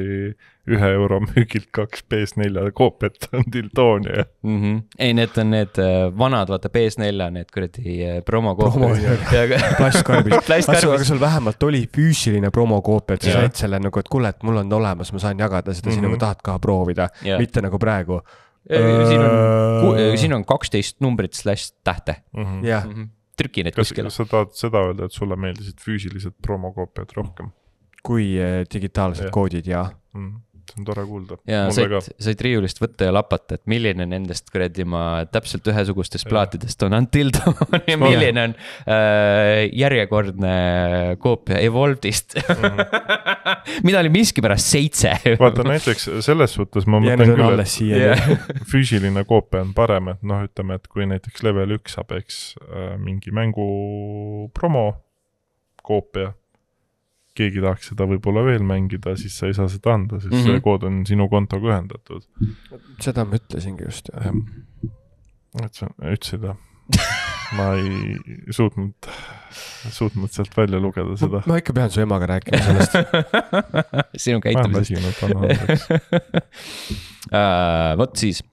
Speaker 2: ühe euro müügilt
Speaker 1: kaks PS4 koopiat Dildooni mm. -hmm. ei, need on need äh, vanad, vaata PS4 need kuradi äh, promokoopiad. plastkarbid plastkarbid. aga sul vähemalt
Speaker 3: oli füüsiline promokoopia, et sa said selle nagu, et kuule, et mul on olemas, ma saan jagada seda mm, -hmm. sina nagu tahad ka proovida, mitte nagu praegu. siin on, siin
Speaker 1: on
Speaker 2: kaksteist numbrit slaš tähte. Mhm. jah mhm trüki need kas, kuskile. kas sa tahad seda öelda, et sulle meeldisid füüsilised promokoopiad rohkem?
Speaker 1: kui eh, digitaalsed ja. koodid ja
Speaker 2: mm. -hmm see on tore kuulda. ja said,
Speaker 1: said riiulist võtta ja lapata, et milline nendest kuradi ma täpselt ühesugustest plaatidest on Until Dawn ja milline on äh, järjekordne koopia Evolvedist mm. mida oli miskipärast seitse vaata näiteks selles suhtes
Speaker 2: ma mõtlen küll, et yeah. füüsiline koopia on parem, et noh, ütleme, et kui näiteks level üks saab, eks äh, mingi mängu promo koopia keegi tahaks seda võib-olla veel mängida, siis sa ei saa seda anda, sest mm -hmm. see mhm. kood on sinu kontoga ühendatud.
Speaker 3: seda ma ütlesingi just. et sa
Speaker 2: ütlesid jah? ma ei suutnud, suutnud sealt välja lugeda seda. ma ikka pean su emaga rääkima sellest sinu käitumisest. ma olen väsinud, anna andeks uh,.
Speaker 1: vot siis uh,,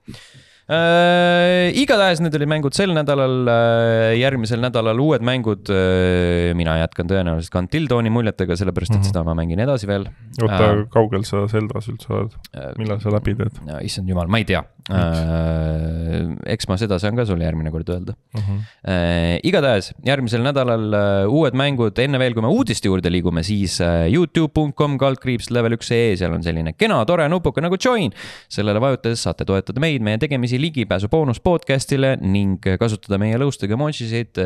Speaker 1: äh,. igatahes need olid mängud sel nädalal äh,, järgmisel nädalal uued mängud äh,. mina jätkan tõenäoliselt Cantildoni muljetega, sellepärast et mm -hmm. seda ma mängin edasi veel. oota äh,, kaugel sa Zeldas üldse oled, äh, millal sa läbi teed? issand jumal, ma ei tea Äh, eks ma seda saan ka sulle järgmine kord öelda uh. Mhm. Äh, -huh. igatahes järgmisel nädalal äh, uued mängud, enne veel, kui me uudiste juurde liigume, siis Youtube.com kaldkriips level üks ee, seal on selline kena tore nupuke nagu join. sellele vajutades saate toetada meid, meie tegemisi, ligipääsu boonus podcast'ile ning kasutada meie lõustega emoji sid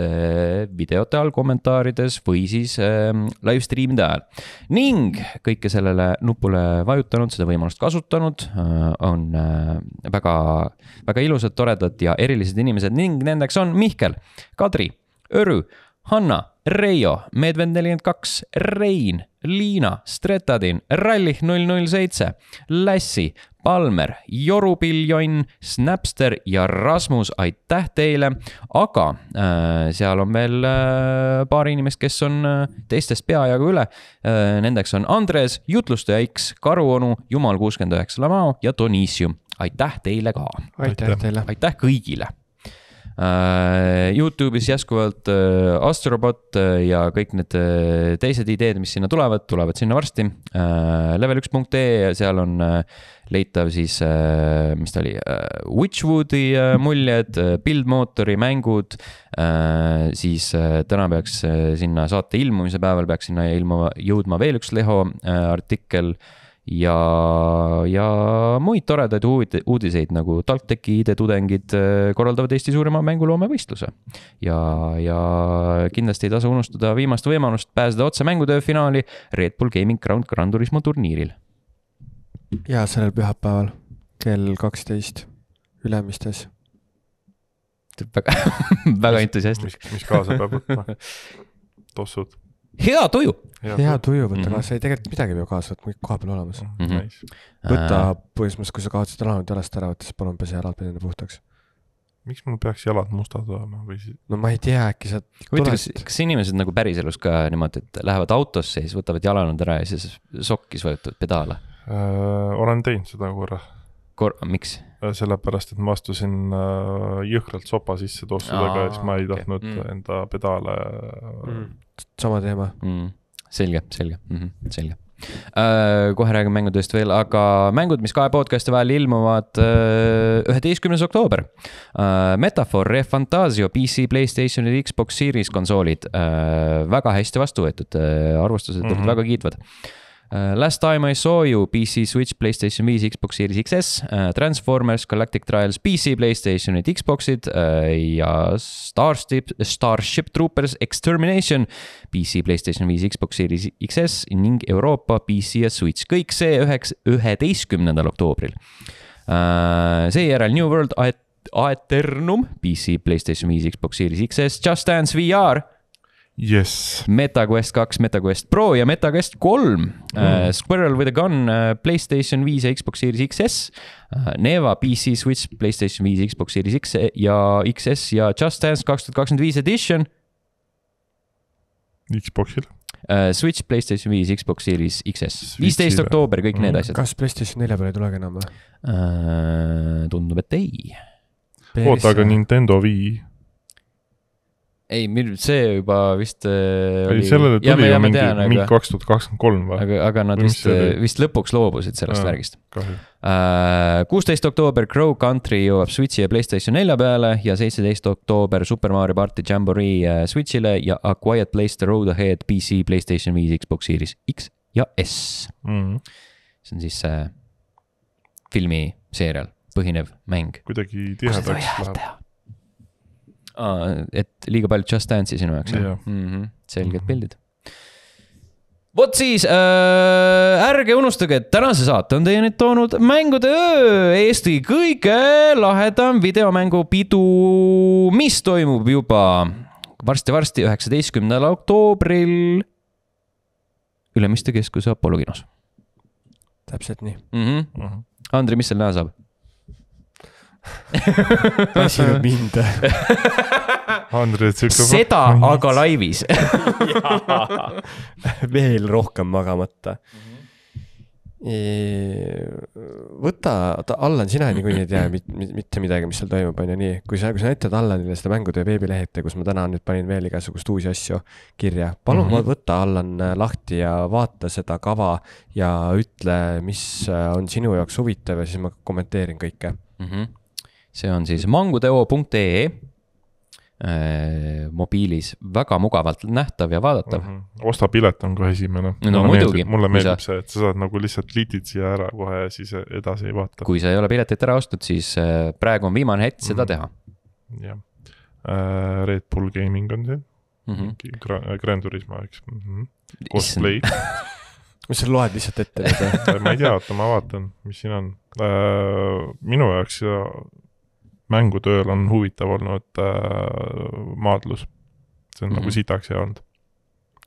Speaker 1: videote all, kommentaarides või siis ähm, live stream'ide ajal. ning kõike sellele nupule vajutanud, seda võimalust kasutanud on väga väga, väga ilusad, toredad ja erilised inimesed ning nendeks on Mihkel, Kadri, Örü, Hanna, Reio, Medved42, Rein, Liina, Stretadin, Rallih007, Lässi, Palmer, Jorupiljon, Snapster ja Rasmus, aitäh teile. aga äh, seal on veel äh, paar inimest, kes on äh, teistest peajagu üle äh,. Nendeks on Andres, jutlustaja X, Karuonu, Jumal69 Lamao ja Donisium. aitäh teile ka. aitäh teile. aitäh kõigile Äh, Youtube'is jätkuvalt äh, Astrobot äh, ja kõik need teised ideed, mis sinna tulevad, tulevad sinna varsti. level1.ee, seal on leitav siis, mis ta oli, Witchwoodi muljed, build-mootori mängud. siis täna peaks sinna saate ilmumise päeval peaks sinna ilmuma, jõudma veel üks Leho artikkel ja, ja muid toredaid uudiseid nagu TalTechi ID-tudengid eh, korraldavad Eesti suurima mänguloomevõistluse. ja, ja kindlasti ei tasu unustada viimast võimalust pääseda otse mängutöö finaali Red Bull Gaming Ground Gran Turismo turniiril.
Speaker 3: ja sellel pühapäeval kell kaksteist Ülemistes väga väga entusiastlik. mis kaasa peab võtma?
Speaker 2: tossud hea tuju.
Speaker 3: hea tuju võtta mm -hmm. kaasa, ei tegelikult midagi ei pea kaasa võtma, kõik kohapeal olemas mm. -hmm. Nice. Äh. võta põhimõtteliselt, kui sa kavatsed jalanud jalast ära võtta, siis palun pese jalad peale enda puhtaks miks mul peaks jalad mustad olema
Speaker 2: või siis? no ma ei tea, äkki sa huvitav, kas,
Speaker 1: kas inimesed nagu päriselus ka niimoodi, et lähevad autosse ja siis võtavad jalanud ära ja siis sokkis vajutavad pedaale
Speaker 2: öö, äh, olen teinud seda korra. Kor-, miks? Äh, sellepärast, et ma astusin öö, jõhkralt sopa sisse tossudega ja siis ma ei okay. tahtnud mm.
Speaker 1: enda pedaale mm sama teema mm.. selge, selge mm, -hmm, selge Uh, kohe räägime mängudest veel, aga mängud, mis kahe podcast'i vahel ilmuvad äh, üheteistkümnes uh, oktoober uh,. Äh, Metafor, Re Fantasio, PC, Playstationil, Xbox Series konsoolid, väga hästi vastu võetud, arvustused olid mm -hmm. väga kiitvad Uh, Last Time I Saw You, PC, Switch, Playstation viis, Xbox Series XS, uh, Transformers, Galactic Trials, PC, Playstationid, Xboxid uh, ja Starship, Starship Troopers Extermination, PC, Playstation viis, Xbox Series XS ning Euroopa PC ja Switch, kõik see üheks, üheteistkümnendal oktoobril. seejärel New World Aeternum, PC, Playstation viis, Xbox Series XS, Just Dance VR yes.. MetaQuest kaks, MetaQuest Pro ja MetaQuest kolm mm.. Äh, Squirrel with a gun, äh, Playstation viis ja Xbox Series XS. Äh, Neva, PC, Switch, Playstation viis, Xbox Series X e ja XS ja Just Dance kaks tuhat kakskümmend viis edition. Xboxil. Switch, Playstation viis, Xbox Series XS, viisteist oktoober, kõik mm. need asjad.
Speaker 3: kas Playstation nelja peale ei tule ka enam
Speaker 1: või? tundub, et ei. oota, aga Nintendo Wii ei, see juba vist äh, oli.... ei, sellele tuli ja, ju mingi, mingi kaks tuhat kakskümmend kolm või? aga, aga nad vist, äh, vist lõpuks loobusid sellest ja, värgist. Äh, kuusteist uh, oktoober Crow Country jõuab Switchi ja Playstation nelja peale ja seitseteist oktoober Super Mario party Jamboree Switchile ja A Quiet Place The Road Ahead PC, Playstation viis, Xbox Series X ja S mm. -hmm. see on siis see uh, filmiseerial põhinev mäng.
Speaker 2: kuidagi tihedaks läheb
Speaker 1: aa, et liiga palju Just Dance'i sinu jaoks yeah., jah mm -hmm.? selged mhm. pildid vot siis äh, ärge unustage, et tänase saate on teieni toonud Mängude öö, Eesti kõige lahedam videomängupidu, mis toimub juba varsti-varsti, üheksateistkümnendal -varsti, oktoobril Ülemiste keskuse Apollo kinos. täpselt nii mm. -hmm. Mm -hmm. Andri, mis seal näha saab? lasi nüüd mind. Andres ütleb. seda, aga laivis veel
Speaker 3: rohkem magamata mm. -hmm võta, Allan, sina niikuinii ei tea mit, mit, mitte midagi, mis seal toimub, on ju nii, kui sa, kui sa näitad Allanile seda mängutöö veebilehte, kus ma täna nüüd panin veel igasugust uusi asju kirja. palun mm -hmm. võta Allan lahti ja vaata seda kava ja ütle, mis on sinu jaoks huvitav ja siis ma
Speaker 1: kommenteerin kõike mm. -hmm see on siis manguteo.ee äh, mobiilis väga mugavalt nähtav ja vaadatav mm. -hmm. osta pilet on kohe esimene. no mulle muidugi. mulle meeldib sa...
Speaker 2: see, et sa saad nagu lihtsalt litid siia ära kohe ja siis edasi ei vaata.
Speaker 1: kui sa ei ole piletit ära ostnud, siis äh, praegu on viimane hetk seda mm -hmm. teha. jah, äh, Red Bull Gaming on see mm, -hmm. Gran, Gran Turismo, eks mm, -hmm. cosplay
Speaker 2: mis sa loed lihtsalt ette? ma ei tea, oota, ma vaatan, mis siin on. minu jaoks ja mängutööl on huvitav olnud äh,
Speaker 1: maadlus. see on mm -hmm. nagu mhm. sitaks hea olnud.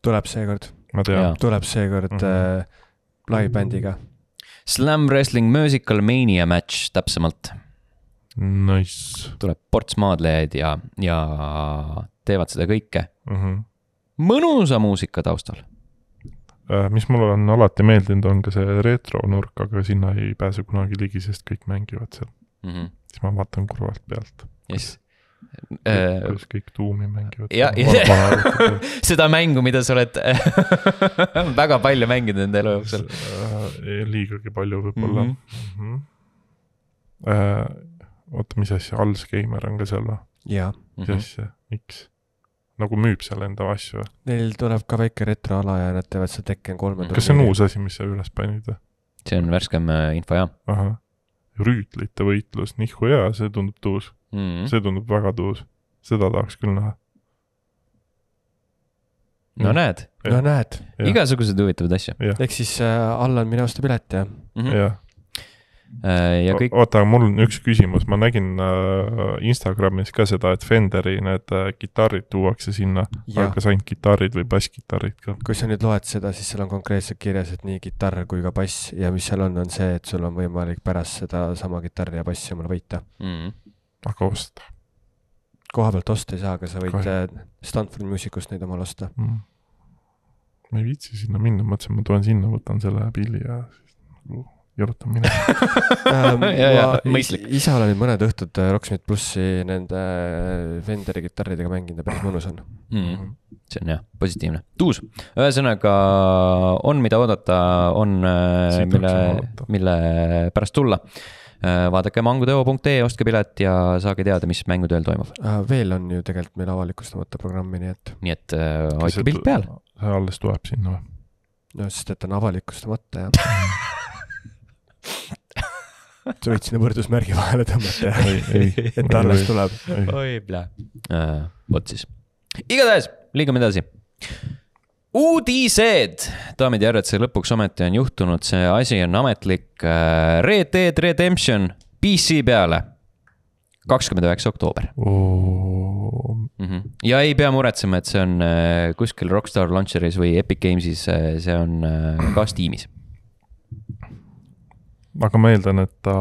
Speaker 2: tuleb seekord.
Speaker 3: tuleb seekord mm -hmm. äh, live-bändiga.
Speaker 1: Slam Wrestling Musical Mania match täpsemalt. Nice. tuleb ports maadlejaid ja, ja teevad seda kõike mm. -hmm. mõnusa muusika taustal
Speaker 2: äh, mis mulle on alati meeldinud, on ka see retronurk, aga sinna ei pääse kunagi ligi, sest kõik mängivad seal mm. -hmm. siis ma vaatan kurvalt pealt.
Speaker 1: jess äh, kuidas
Speaker 2: kõik tuumi mängivad. Nagu
Speaker 1: seda mängu, mida sa oled väga palju mänginud enda elu jooksul. Äh, liigagi palju võib-olla mm. -hmm.
Speaker 2: Mm -hmm. oota, mis asja, Alzheimer on ka seal või? jaa. Mhm. mis mm -hmm. asja, miks? nagu müüb seal enda asju või?
Speaker 3: Neil tuleb ka väike retroala ja nad teevad seal
Speaker 2: Tekken kolme. Mhm. kas see on uus asi, mis sa
Speaker 1: üles panid või? see on värskem info jaa. ahah
Speaker 2: rüütlite võitlus, nihu hea, see tundub tuus mm. -hmm. see tundub väga tuus, seda tahaks
Speaker 1: küll näha. no näed. no näed. igasuguseid huvitavaid asju.
Speaker 3: ehk siis äh, Allan, mine osta pilet ja mm. -hmm.
Speaker 1: jah mhm. Äh, ja
Speaker 2: kõik. oota, aga mul on üks küsimus, ma nägin äh, Instagramis ka seda, et Fenderi need äh, kitarrid tuuakse sinna, aga kas ainult kitarrid või basskitarrid ka? kui sa nüüd loed seda, siis
Speaker 3: seal on konkreetselt kirjas, et nii kitarr kui ka bass ja mis seal on, on see, et sul on võimalik pärast seda sama kitarri ja bassi omale võita
Speaker 1: mm. -hmm.
Speaker 2: aga
Speaker 3: osta? koha pealt osta ei saa, aga sa võid Kohe. Stanford Musicust neid omale osta
Speaker 2: mm. -hmm. ma ei viitsi sinna minna, mõtlesin, ma tulen sinna, võtan selle pilli ja siis nagu jalutamine ehm,
Speaker 3: ja, ja, mõistlik. ise olen nüüd mõned õhtud äh, Rocksmith plussi nende äh, Fenderi kitarridega
Speaker 1: mänginud ja päris mõnus on mm. -hmm. see on jah, positiivne. tuus, ühesõnaga on, mida oodata, on äh, Siit mille, mille pärast tulla. vaadake manguteo.ee, ostke pilet ja saage teada, mis mängutööl toimub.
Speaker 3: veel on ju tegelikult meil avalikustamata programmi, nii et.
Speaker 1: nii et hoidke pilt peal.
Speaker 2: see alles tuleb sinna või?
Speaker 3: no sest, et on avalikustamata jah sa võid sinna võrdusmärgi vahele tõmmata et alles tuleb. oi plää
Speaker 1: uh,, vot siis. igatahes, liigume edasi uudised, daamid ja härrad, see lõpuks ometi on juhtunud, see asi on ametlik uh,. Red Dead Redemption PC peale. kakskümmend üheksa oktoober
Speaker 2: oh..
Speaker 1: Mm -hmm. ja ei pea muretsema, et see on uh, kuskil Rockstar Launcheris või Epic Games'is uh,, see on ka Steamis aga ma eeldan, et ta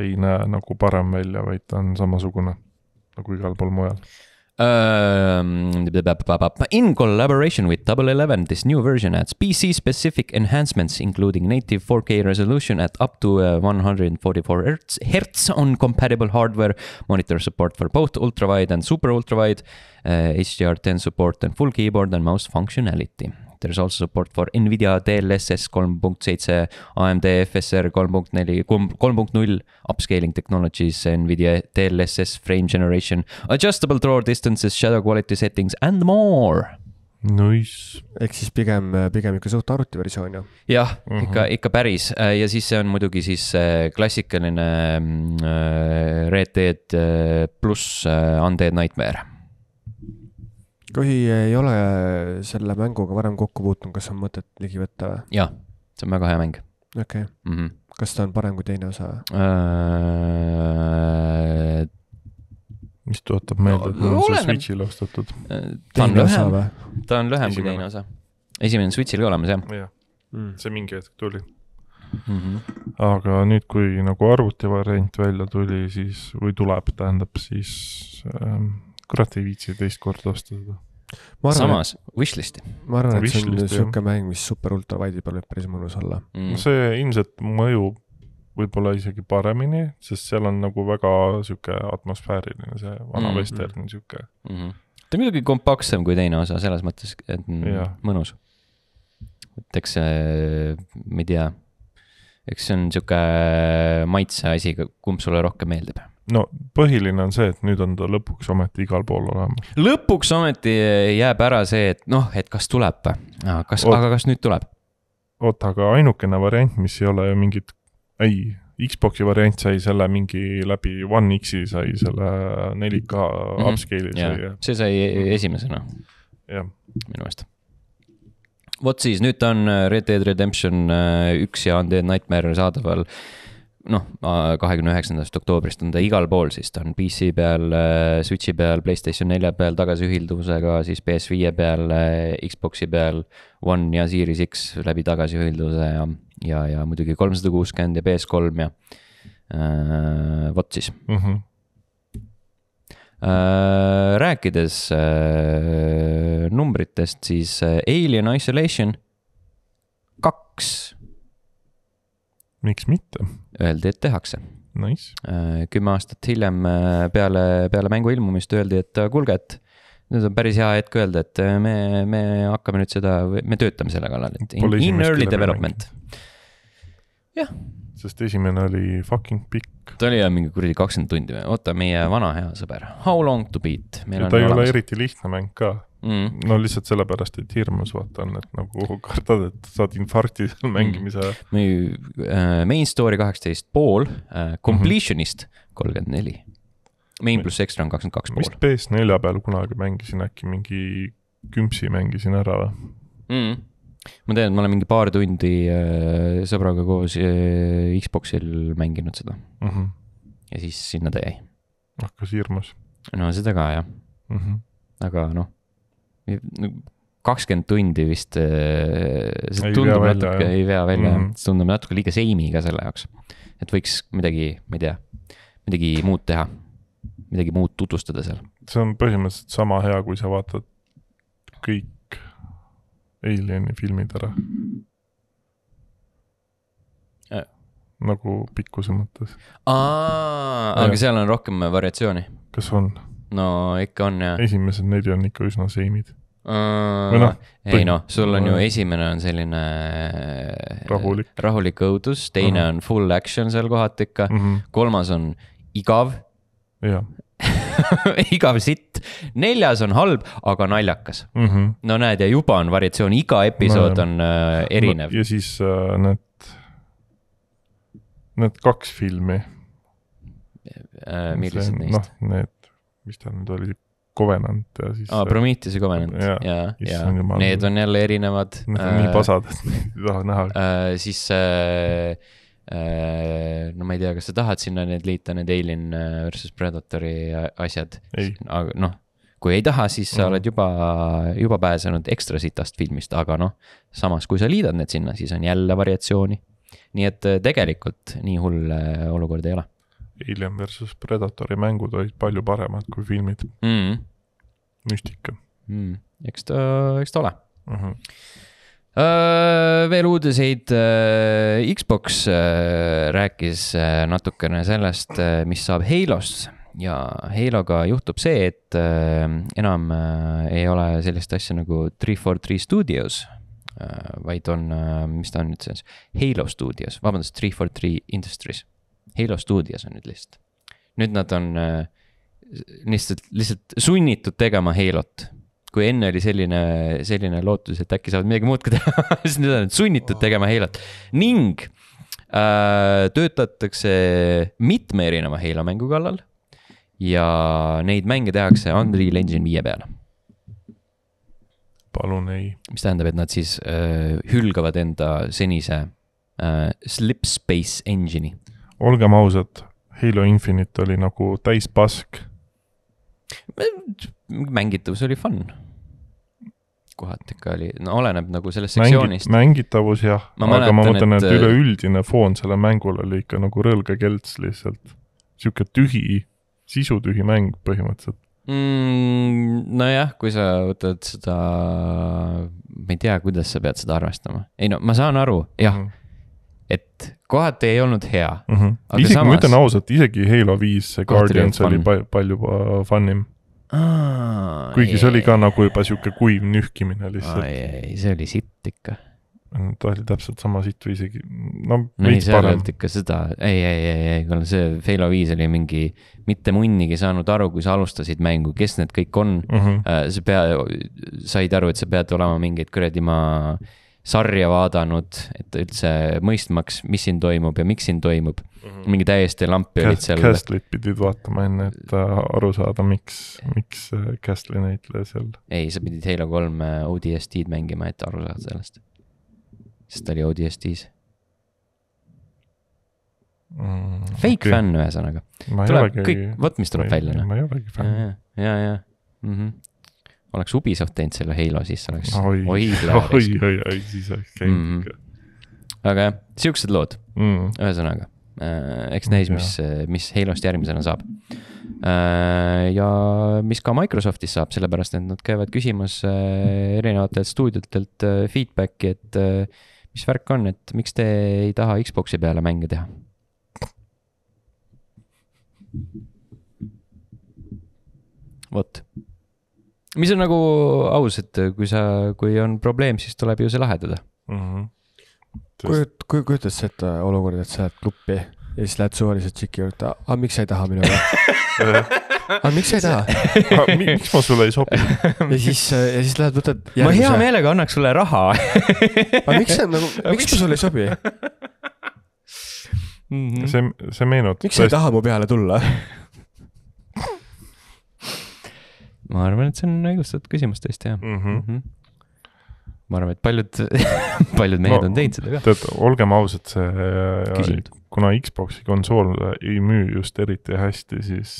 Speaker 1: ei näe nagu parem välja, vaid ta on samasugune nagu igal pool mujal. Ehm, in collaboration with Double Eleven, this new version adds PC specific enhancements, including native 4K resolution at up to uh, 144 hertz, hertz on compatible hardware, monitor support for both ultra wide and super ultra wide, uh, HDR10 support and full keyboard and mouse functionality There is also support for Nvidia DLSS kolm punkt seitse, AMD FSR kolm punkt neli, kolm, kolm punkt null, upscaling technologies, Nvidia DLSS frame generation, adjustable draw distances, shadow quality settings and more
Speaker 3: Nice. ehk siis pigem, pigem ikka suht arvuti versioon ju.
Speaker 1: jah mm, -hmm. ikka, ikka päris ja siis see on muidugi siis äh, klassikaline mm, äh, Red Dead äh, pluss Undead Nightmare
Speaker 3: kui ei ole selle mänguga varem kokku puutunud, kas on mõtet ligi võtta või?
Speaker 1: jaa, see on väga hea mäng. okei okay.
Speaker 3: mm. -hmm. kas ta on parem kui teine osa
Speaker 1: äh...? mis tuletab meelde no,, et mul on see Switch'il ostetud. Äh, ta on lühem, ta on lühem kui teine osa. esimene on Switch'il ka olemas, jah ja.
Speaker 2: ja.. Mm. see mingi hetk tuli mm. -hmm. aga nüüd, kui nagu arvutivariant välja tuli, siis, või tuleb, tähendab, siis ähm, kurat ei viitsi teist korda osta seda. samas,
Speaker 3: wishlist'i. ma arvan, et see on sihuke
Speaker 2: mäng, mis super ultra wide'i peal võib päris mõnus olla mm.. see ilmselt mõjub võib-olla isegi paremini, sest seal on nagu väga sihuke atmosfääriline see vana mm -hmm. western sihuke mm. -hmm.
Speaker 1: ta on muidugi kompaktsem kui teine osa selles mõttes, et yeah. mõnus. et eks see, ma ei tea, eks see on sihuke maitse asi, kumb sulle rohkem meeldib
Speaker 2: no põhiline on see, et nüüd on ta lõpuks ometi igal pool olemas.
Speaker 1: lõpuks ometi jääb ära see, et noh, et kas tuleb, kas, aga
Speaker 2: kas nüüd tuleb? oota, aga ainukene variant, mis ei ole mingit, ei, Xbox'i variant sai selle mingi läbi One X-i sai selle 4K mm -hmm. upscale'i sai ja..
Speaker 1: see sai mhm. esimesena. jah. minu meelest vot siis, nüüd on Red Dead Redemption äh, üks ja Undead Nightmare saadaval äh, noh, kahekümne üheksandast oktoobrist on ta igal pool, siis ta on PC peal, äh, Switchi peal, Playstation nelja peal tagasiühilduvusega, siis PS5 peal, äh, Xbox'i peal, One ja Series X läbi tagasiühilduvuse ja, ja, ja muidugi kolmsada kuuskümmend ja PS3 ja äh,, vot siis mm. -hmm. Äh, rääkides äh, numbritest, siis äh, Alien Isolation kaks miks mitte? öeldi, et tehakse nice.. Äh, kümme aastat hiljem äh, peale, peale mängu ilmumist öeldi, et äh, kuulge, et nüüd on päris hea hetk öelda, et me, me hakkame nüüd seda, me töötame selle kallal, et in, in early development. jah. sest esimene oli fucking pikk. ta oli jah mingi kuradi kakskümmend tundi või, oota, meie vana hea sõber, How long to beat. ja ta ei ole eriti
Speaker 2: lihtne mäng ka mm.. no lihtsalt sellepärast, et hirmus vaata on, et nagu kardad, et saad
Speaker 1: infarkti seal mm. mängimise ajal mm.. meie äh, main story kaheksateist pool äh,, completionist mhm. kolmkümmend neli. Main pluss ekstra on kakskümmend kaks pool. vist
Speaker 2: PS4 peal kunagi mängisin äkki mingi kümpsi mängisin ära või
Speaker 1: mm.? ma tean, et ma olen mingi paar tundi äh, sõbraga koos äh, Xboxil mänginud seda mm. -hmm. ja siis sinna ta jäi.
Speaker 2: ah, kas hirmus?
Speaker 1: no seda ka jah mm. -hmm. aga noh kakskümmend tundi vist, äh, see ei tundub natuke, ei vea välja mm, -hmm. see tundub natuke liiga seimiga selle jaoks. et võiks midagi, ma ei tea, midagi muud teha, midagi muud tutvustada seal.
Speaker 2: see on põhimõtteliselt sama hea, kui sa vaatad kõik Alieni filmid ära äh.. nagu pikkuse mõttes.
Speaker 1: aga seal on rohkem variatsiooni. kas on? no ikka on jah. esimesed
Speaker 2: neli on ikka üsna seimid
Speaker 1: no, noh, ei noh, sul on ju esimene on selline äh, rahulik, rahulik õudus, teine uh -huh. on full action seal kohati ikka uh, mhm. -huh. kolmas on igav. jah igav sitt, neljas on halb, aga naljakas mm. -hmm. no näed, ja juba on variatsioon, iga episood no, on äh, erinev
Speaker 2: no,. ja siis äh, need, need kaks filmi
Speaker 1: äh,. millised neist?
Speaker 2: noh, need, mis ta nüüd oli Covenant ja siis. aa, äh, Prometheus ja Covenant ja, ja, ja need on jälle erinevad. Need on nii äh, pasad, et
Speaker 1: neid ei taha näha äh,. siis äh, äh, no ma ei tea, kas sa tahad sinna need liita, need Alien versus Predatori asjad? aga noh, kui ei taha, siis sa mm. oled juba, juba pääsenud ekstra sitast filmist, aga noh, samas kui sa liidad need sinna, siis on jälle variatsiooni. nii et tegelikult nii hull olukord ei ole
Speaker 2: Alien versus Predatori mängud olid palju paremad kui filmid
Speaker 1: mm.. müstika mm.. eks ta, eks ta ole mm. -hmm. Uh, veel uudiseid uh,, Xbox uh, rääkis uh, natukene sellest uh,, mis saab Halos ja Haloga juhtub see, et uh, enam uh, ei ole sellist asja nagu three four three studios uh,, vaid on uh,, mis ta on nüüd siis, Halo studios, vabandust, three four three industries Halo stuudios on nüüd lihtsalt. nüüd nad on äh, lihtsalt, lihtsalt sunnitud tegema Halot. kui enne oli selline, selline lootus, et äkki saavad midagi muud ka teha siis nüüd on nad sunnitud tegema Halot ning äh, töötatakse mitme erineva Halo mängu kallal. ja neid mänge tehakse Unreal Engine viie peale palun ei. mis tähendab, et nad siis äh, hülgavad enda senise äh, Slipspace engine'i olgem ausad,
Speaker 2: Halo Infinite oli nagu täis pask.
Speaker 1: mängitavus oli fun. kohati ikka oli, no oleneb nagu sellest sektsioonist.
Speaker 2: mängitavus jah, aga mäletan, ma mõtlen, et, et äh, üleüldine foon sellel mängul oli ikka nagu rõõlgakelts lihtsalt. sihuke tühi, sisutühi mäng põhimõtteliselt
Speaker 1: mm,. nojah, kui sa võtad seda, ma ei tea, kuidas sa pead seda arvestama. ei no ma saan aru, jah mm., et kohati ei olnud hea mm. -hmm. isegi samas... ma ütlen ausalt,
Speaker 2: isegi Halo viis see Guardians oli pal palju äh, fun im. kuigi see oli ka nagu juba sihuke kuiv nühkimine lihtsalt. ei, see oli sitt ikka. ta mm, oli täpselt sama sitt või isegi, no veits no, parem.
Speaker 1: ikka seda, ei, ei, ei, ei, kuule see Halo viis oli mingi, mitte munnigi saanud aru, kui sa alustasid mängu, kes need kõik on mm. -hmm. sa pea, said aru, et sa pead olema mingeid kuradi maa sarja vaadanud, et üldse mõistmaks, mis siin toimub ja miks siin toimub mm. -hmm. mingi täiesti lampi olid seal. Castle'it
Speaker 2: pidid vaatama enne, et äh, aru saada, miks, miks äh, Castle'i näitleja seal.
Speaker 1: ei, sa pidid Halo kolme ODST-d mängima, et aru saada sellest. sest ta oli ODST-s mm,. Fake okay. fänn ühesõnaga. tuleb kõik, vot mis tuleb välja. Noh. ma ei olegi fänn. ja, ja, ja mm -hmm oleks Ubisoft teinud selle Halo, siis oleks oi, oi, oi, oi, oi, siis oleks käinud mm. -hmm. aga jah, siuksed lood mm., ühesõnaga äh,, eks näis, mis, äh, mis Halost järgmisena saab äh,. ja mis ka Microsoftist saab, sellepärast et nad käivad küsimas äh, erinevatelt stuudiotelt äh, feedback'i, et äh, mis värk on, et miks te ei taha Xbox'i peale mänge teha? vot mis on nagu aus, et kui sa, kui on probleem, siis tuleb ju see lahendada mm. -hmm. kujut-, kujutad
Speaker 3: seda olukorda, et sa lähed klubbi
Speaker 1: ja siis lähed suvalise tšiki juurde,
Speaker 3: aga miks sa ei taha minuga aga miks sa ei taha? miks ma sulle ei sobi?
Speaker 2: ja siis, ja siis lähed võtad järgmise. ma hea
Speaker 1: meelega annaks sulle raha aga miks sa nagu, miks ma sulle ei sobi?
Speaker 2: Mm -hmm. see, see meenutab. miks sa ei taha
Speaker 1: mu peale tulla ma arvan, et see on õigustatud küsimus tõesti, jah mm. -hmm. Mm -hmm ma arvan, et paljud paljud mehed no, on teinud seda ka. tead,
Speaker 2: olgem ausad, see, äh, kuna Xbox'i konsool ei müü just eriti hästi, siis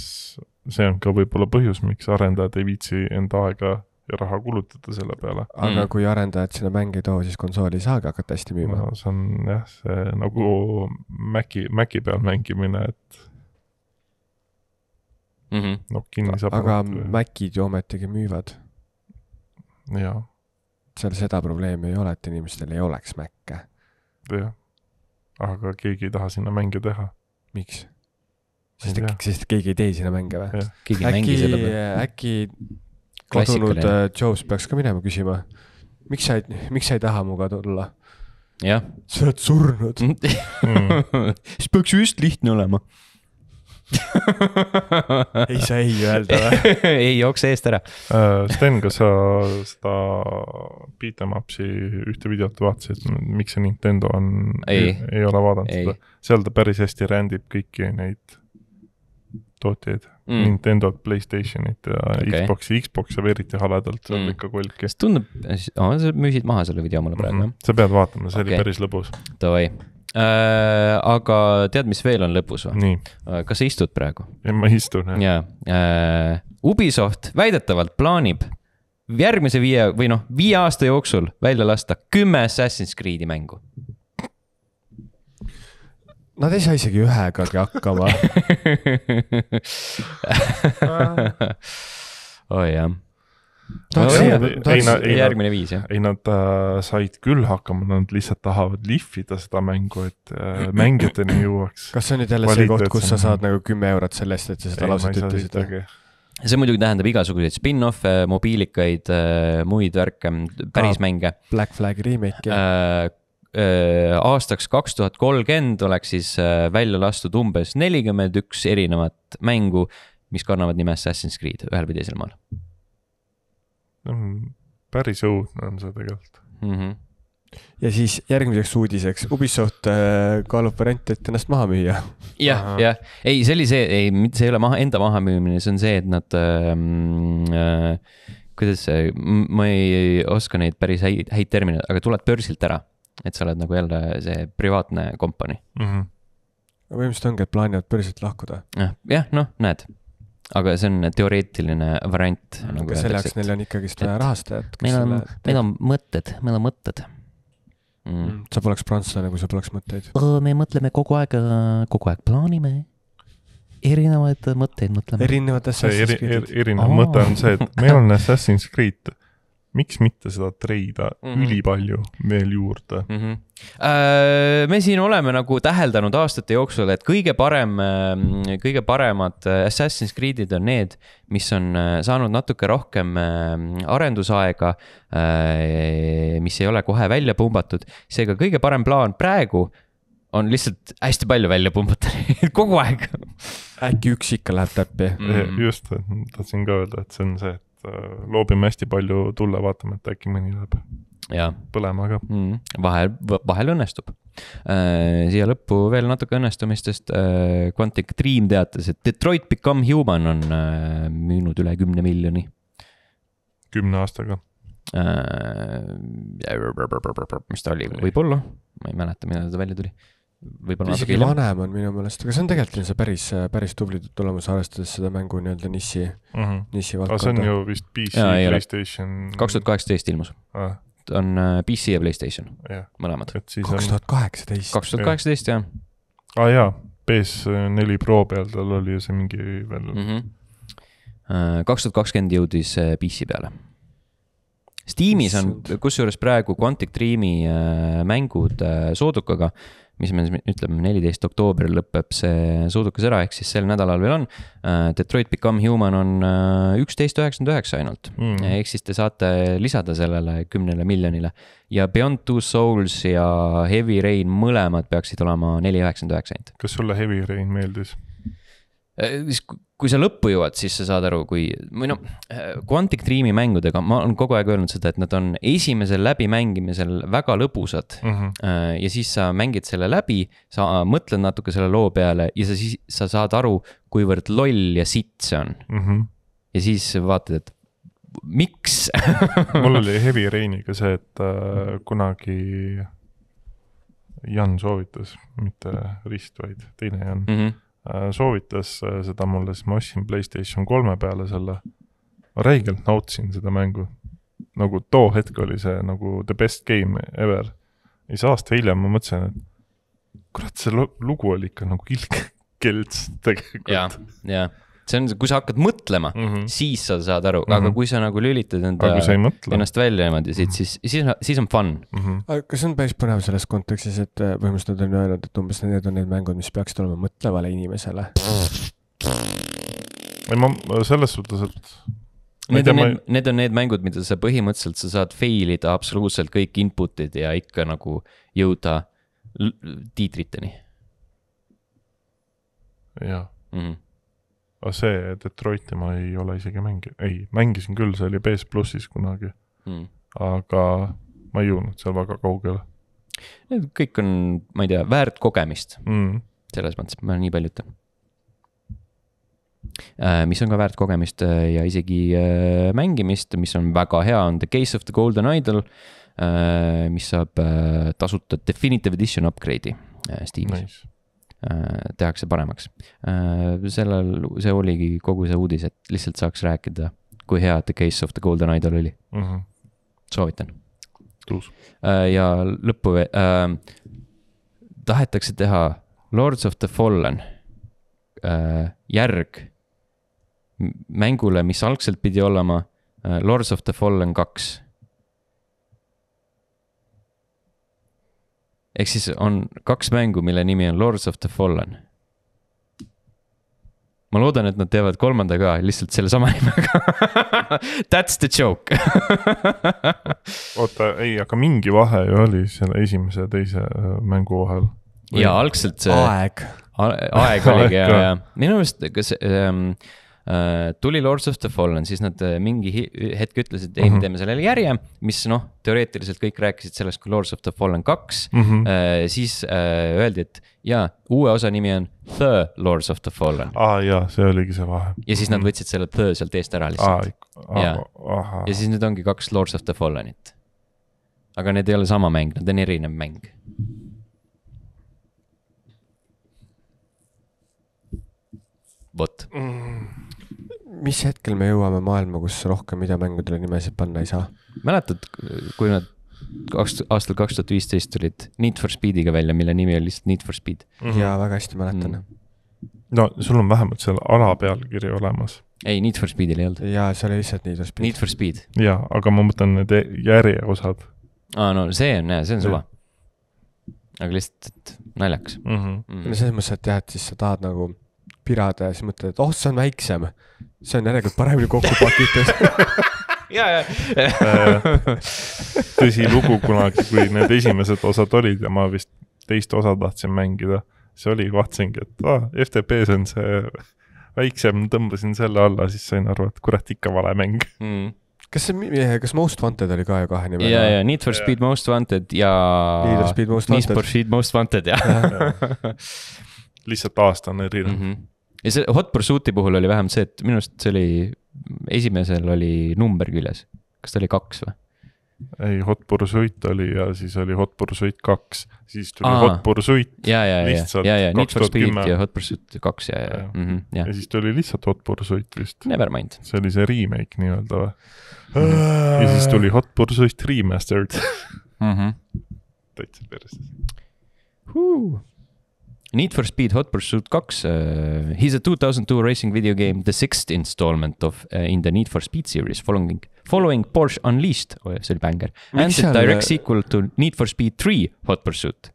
Speaker 2: see on ka võib-olla põhjus, miks arendajad ei viitsi enda aega ja raha kulutada selle peale. aga mm. kui arendajad sinna mänge ei too, siis konsooli ei saagi hakata hästi müüma no,. see on jah, see nagu Maci, Maci peal mängimine, et mm. -hmm. no kinni saab. aga Macid ju ometigi müüvad. jaa. seal seda probleemi ei ole, et inimestel ei oleks Mace. jah, aga keegi ei taha sinna mänge teha. miks? sest, sest keegi ei tee sinna mänge või? äkki, äh,
Speaker 3: äkki kadunud äh, Joe's peaks ka minema küsima, miks sa ei, miks sa ei taha muga tulla? jah. sa oled surnud mm. siis peaks ju just lihtne olema
Speaker 1: ei saa ei öelda või ei jookse eest ära äh,
Speaker 2: Sten, kas sa seda beat em up'i ühte videot vaatasid, miks see Nintendo on, ei, ei ole vaadanud ei. seda? seal ta päris hästi rändib kõiki neid tootjaid mm., Nintendo't, Playstationit ja okay. Xbox'i, Xbox saab eriti
Speaker 1: haledalt, see on mm. ikka kulki. kas tundub, aa, sa müüsid maha selle video mulle praegu mm, -hmm. jah? sa pead vaatama, see okay. oli päris lõbus. Davai äh,. aga tead, mis veel on lõpus või? Äh, kas sa istud praegu? ma istun jah. jaa äh,, Ubisoft väidetavalt plaanib järgmise viie või noh, viie aasta jooksul välja lasta kümme Assassin's Creed'i mängu.
Speaker 3: Nad ei saa isegi ühegagi hakkama.
Speaker 2: oi oh, jah ei, nad, järgmine viis, jah. ei, nad äh, said küll hakkama, nad lihtsalt
Speaker 1: tahavad lihvida seda mängu, et äh, mängijateni jõuaks. kas see on nüüd jälle see koht, kus sa saad nagu kümme eurot sellest, et sa seda lauset ütlesid? see muidugi tähendab igasuguseid spin-off'e, mobiilikaid äh,, muid värke, päris ah, mänge. Black Flag remake äh,. Äh, aastaks kaks tuhat kolmkümmend oleks siis äh, välja lastud umbes nelikümmend üks erinevat mängu, mis kannavad nime Assassin's Creed ühel või teisel moel
Speaker 2: päris õudne on see tegelikult mm. -hmm ja siis
Speaker 1: järgmiseks uudiseks, Ubisoft äh, kaalub varianti, et ennast maha müüa. jah, jah, ei, see oli see, ei, see ei ole maha, enda mahamüümine, see on see, et nad äh,. Äh, kuidas see, ma ei oska neid päris häid, häid termineid, aga tuled börsilt ära. et sa oled nagu jälle see privaatne kompanii
Speaker 3: mm. -hmm. põhimõtteliselt ongi, et plaanivad börsilt lahkuda
Speaker 1: ja,. jah, noh, näed aga see on teoreetiline variant nagu. aga selle jaoks neil on
Speaker 3: ikkagist vaja rahastajat. meil on, meil on
Speaker 1: mõtted, meil on mõtted mm.. mm
Speaker 3: sa poleks prantslane, kui sul poleks mõtteid.
Speaker 1: me mõtleme kogu aeg, äh, kogu aeg plaanime erinevaid mõtteid mõtleme. erinevad
Speaker 2: Assassin's Creed'id eri,. erinev mõte on see, et meil on Assassin's Creed miks mitte seda treida mm -hmm. ülipalju veel juurde mm.
Speaker 1: -hmm. me siin oleme nagu täheldanud aastate jooksul, et kõige parem, ähm, kõige paremad äh, Assassin's Creed'id on need, mis on äh, saanud natuke rohkem ähm, arendusaega. mis ei ole kohe välja pumbatud, seega kõige parem plaan praegu on lihtsalt hästi palju välja pumbata kogu aeg. äkki üks ikka läheb täppi mm. -hmm. just, tahtsin ka öelda, et see on see, et et äh, loobime hästi palju tulle, vaatame, et äkki mõni läheb ja. põlema ka mm,. vahel, vahel õnnestub. Äh, siia lõppu veel natuke õnnestumistest. Äh, Quantic Dream teatas, et Detroit Become Human on müünud üle kümne miljoni. kümne aastaga. mis ta oli, võib-olla, ma ei mäleta, millal ta välja tuli võib-olla isegi hiljem. vanem
Speaker 3: on minu meelest, aga see on tegelikult see päris, päris tubli tulemus, arvestades seda mängu nii-öelda niši mm, -hmm. niši valdkonda. see on ju vist PC, Playstation. kaks tuhat
Speaker 1: kaheksateist ilmus ah.. on äh, PC ja Playstation yeah., mõlemad. kaks tuhat kaheksateist. kaks tuhat kaheksateist, jah. aa ah, jaa, PS4 Pro peal tal oli ju see mingi veel mm. kaks tuhat kakskümmend jõudis äh, PC peale Steamis on kusjuures praegu Quantic Dreami mängud soodukaga mis me ütleme, neliteist oktoobril lõpeb see suudukas ära, ehk siis sel nädalal veel on. Äh, Detroit Become Human on äh, üksteist üheksakümmend üheksa ainult mm., ehk siis te saate lisada sellele kümnele miljonile. ja Beyond Two Souls ja Heavy Rain mõlemad peaksid olema neli üheksakümmend üheksa ainult. kas sulle Heavy Rain meeldis? Äh, siis kui sa lõppu jõuad, siis sa saad aru, kui, või noh, Quantic Dreami mängudega ma olen kogu aeg öelnud seda, et nad on esimesel läbimängimisel väga lõbusad mm. -hmm. ja siis sa mängid selle läbi, sa mõtled natuke selle loo peale ja sa siis, sa saad aru, kuivõrd loll ja sitt see on mm. -hmm. ja siis vaatad, et miks mul oli
Speaker 2: Heavy Rainiga see, et äh, kunagi Jan soovitas, mitte Rist, vaid teine Jan mm. -hmm Äh, soovitas äh, seda mulle, siis ma ostsin Playstation kolme peale selle. ma räigelt nautisin seda mängu. nagu too hetk oli see nagu the best game ever. ja siis aasta hiljem ma mõtlesin, et kurat,
Speaker 1: see lugu oli ikka nagu ilge kelts tegelikult. jah, jah see on, kui sa hakkad mõtlema mm, -hmm. siis sa saad aru mm, -hmm. aga mhm. kui sa nagu lülitad enda, ennast välja niimoodi siit, siis, mhm. siis, siis on fun
Speaker 3: mm. -hmm. aga kas on päris põnev selles kontekstis, et äh, põhimõtteliselt nad on öelnud, et umbes need on need mängud, mis peaksid olema mõtlevale inimesele?
Speaker 1: ei,
Speaker 2: ma selles suhtes, et Need on need,
Speaker 1: need on need mängud, mida sa põhimõtteliselt, sa saad fail ida absoluutselt kõik input'id ja ikka nagu jõuda tiitriteni. jah
Speaker 2: mm -hmm aga see Detroiti ma ei ole isegi mängi-, ei, mängisin küll, see oli BS
Speaker 1: plussis kunagi mm.. aga ma ei jõudnud seal väga kaugele. Need kõik on, ma ei tea, väärt kogemist mm.. selles mõttes, ma nii palju ütlen. Äh, mis on ka väärt kogemist äh, ja isegi äh, mängimist, mis on väga hea, on The Case of the Golden Idol, mis saab tasuta Definitive Edition upgrade'i Steamis nice Äh, tehakse paremaks. Äh, sellel, see oligi kogu see uudis, et lihtsalt saaks rääkida, kui hea The Case of the Golden Idol oli mm. -hmm. soovitan. Äh, ja lõppu veel äh,, tahetakse teha Lords of the Fallen äh, järg mängule, mis algselt pidi olema äh, Lords of the Fallen kaks ehk siis on kaks mängu, mille nimi on Lords of the Fallen. ma loodan, et nad teevad kolmanda ka, lihtsalt sellesama nimega That's the joke oota, ei, aga mingi
Speaker 2: vahe ju oli selle esimese ja teise äh, mängu vahel. ja algselt see. aeg. aeg oligi ja, ja
Speaker 1: minu meelest, kas ähm, Äh, tuli Lords of the Fallen, siis nad äh, mingi hetk ütlesid, ei, me mhm. teeme sellele järje, mis noh, teoreetiliselt kõik rääkisid sellest kui Lords of the Fallen kaks mm. -hmm. siis öeldi, et jaa, uue osa nimi on The Lords of the Fallen. aa ah, jaa, see oligi see vahe. ja siis nad mhm. võtsid selle The sealt eest ära lihtsalt. ja, ja siis nüüd ongi kaks Lords of the Fallenit. aga need ei ole sama mäng, nad on erinev mäng vot mm
Speaker 3: mis hetkel me jõuame maailma, kus rohkem videomängudele
Speaker 1: nimesid panna ei saa? mäletad, kui nad kaks, aastal kaks tuhat viisteist tulid Need for Speediga välja, mille nimi oli lihtsalt Need for Speed
Speaker 2: mm? -hmm. jaa, väga hästi mäletan mm. -hmm. no sul on vähemalt seal
Speaker 1: alapealkiri olemas. ei, Need for Speedil ei olnud. jaa, see oli lihtsalt Need for Speed. Need for Speed.
Speaker 2: jaa, aga ma mõtlen need e-, järjeosad.
Speaker 1: aa, no see on jah, see on suva. aga lihtsalt, et naljakas mm. -hmm. Mm -hmm. selles mõttes, et jah, et siis sa tahad nagu
Speaker 3: pirada ja siis mõtled, et oh, see on väiksem. see on järelikult paremini kokku pakitud
Speaker 2: ja, ja tõsilugu kunagi, kui need esimesed osad olid ja ma vist teist osa tahtsin mängida, see oli, vaatasingi, et aa ah,, FTP-s on see väiksem, tõmbasin selle alla, siis sain aru, et kurat, ikka vale mäng mm kas see, eh, kas Most Wanted oli ka ju kahe nimega? ja, ja Need for Speed
Speaker 1: yeah. Most Wanted ja. Need for Speed Most Wanted. Need for Speed Most Wanted jah ja. ja.
Speaker 2: lihtsalt aasta on erinev mm. -hmm
Speaker 1: ja see Hot Pursuit'i puhul oli vähemalt see, et minu arust see oli, esimesel oli number küljes, kas ta oli kaks või? ei, Hot Pursuit oli ja siis oli Hot Pursuit kaks,
Speaker 2: siis tuli Aa, Hot Pursuit. ja, ja, ja, ja, ja Need for Speed ja Hot Pursuit kaks ja, ja, ja. Mm -hmm, ja. ja siis tuli lihtsalt Hot Pursuit vist. Nevermind. see oli see remake nii-öelda või mm? -hmm. ja siis tuli Hot Pursuit Remastered mm. -hmm. täitsa perses
Speaker 3: huh..
Speaker 1: Need for Speed Hot Pursuit kaks uh,. Eh, He is a two thousand two racing video game, the sixth installment of uh, in the Need for Speed series following, following Porsche Unleashed oh,, see oli bängar. And the direct eh, sequel to Need for Speed three Hot Pursuit.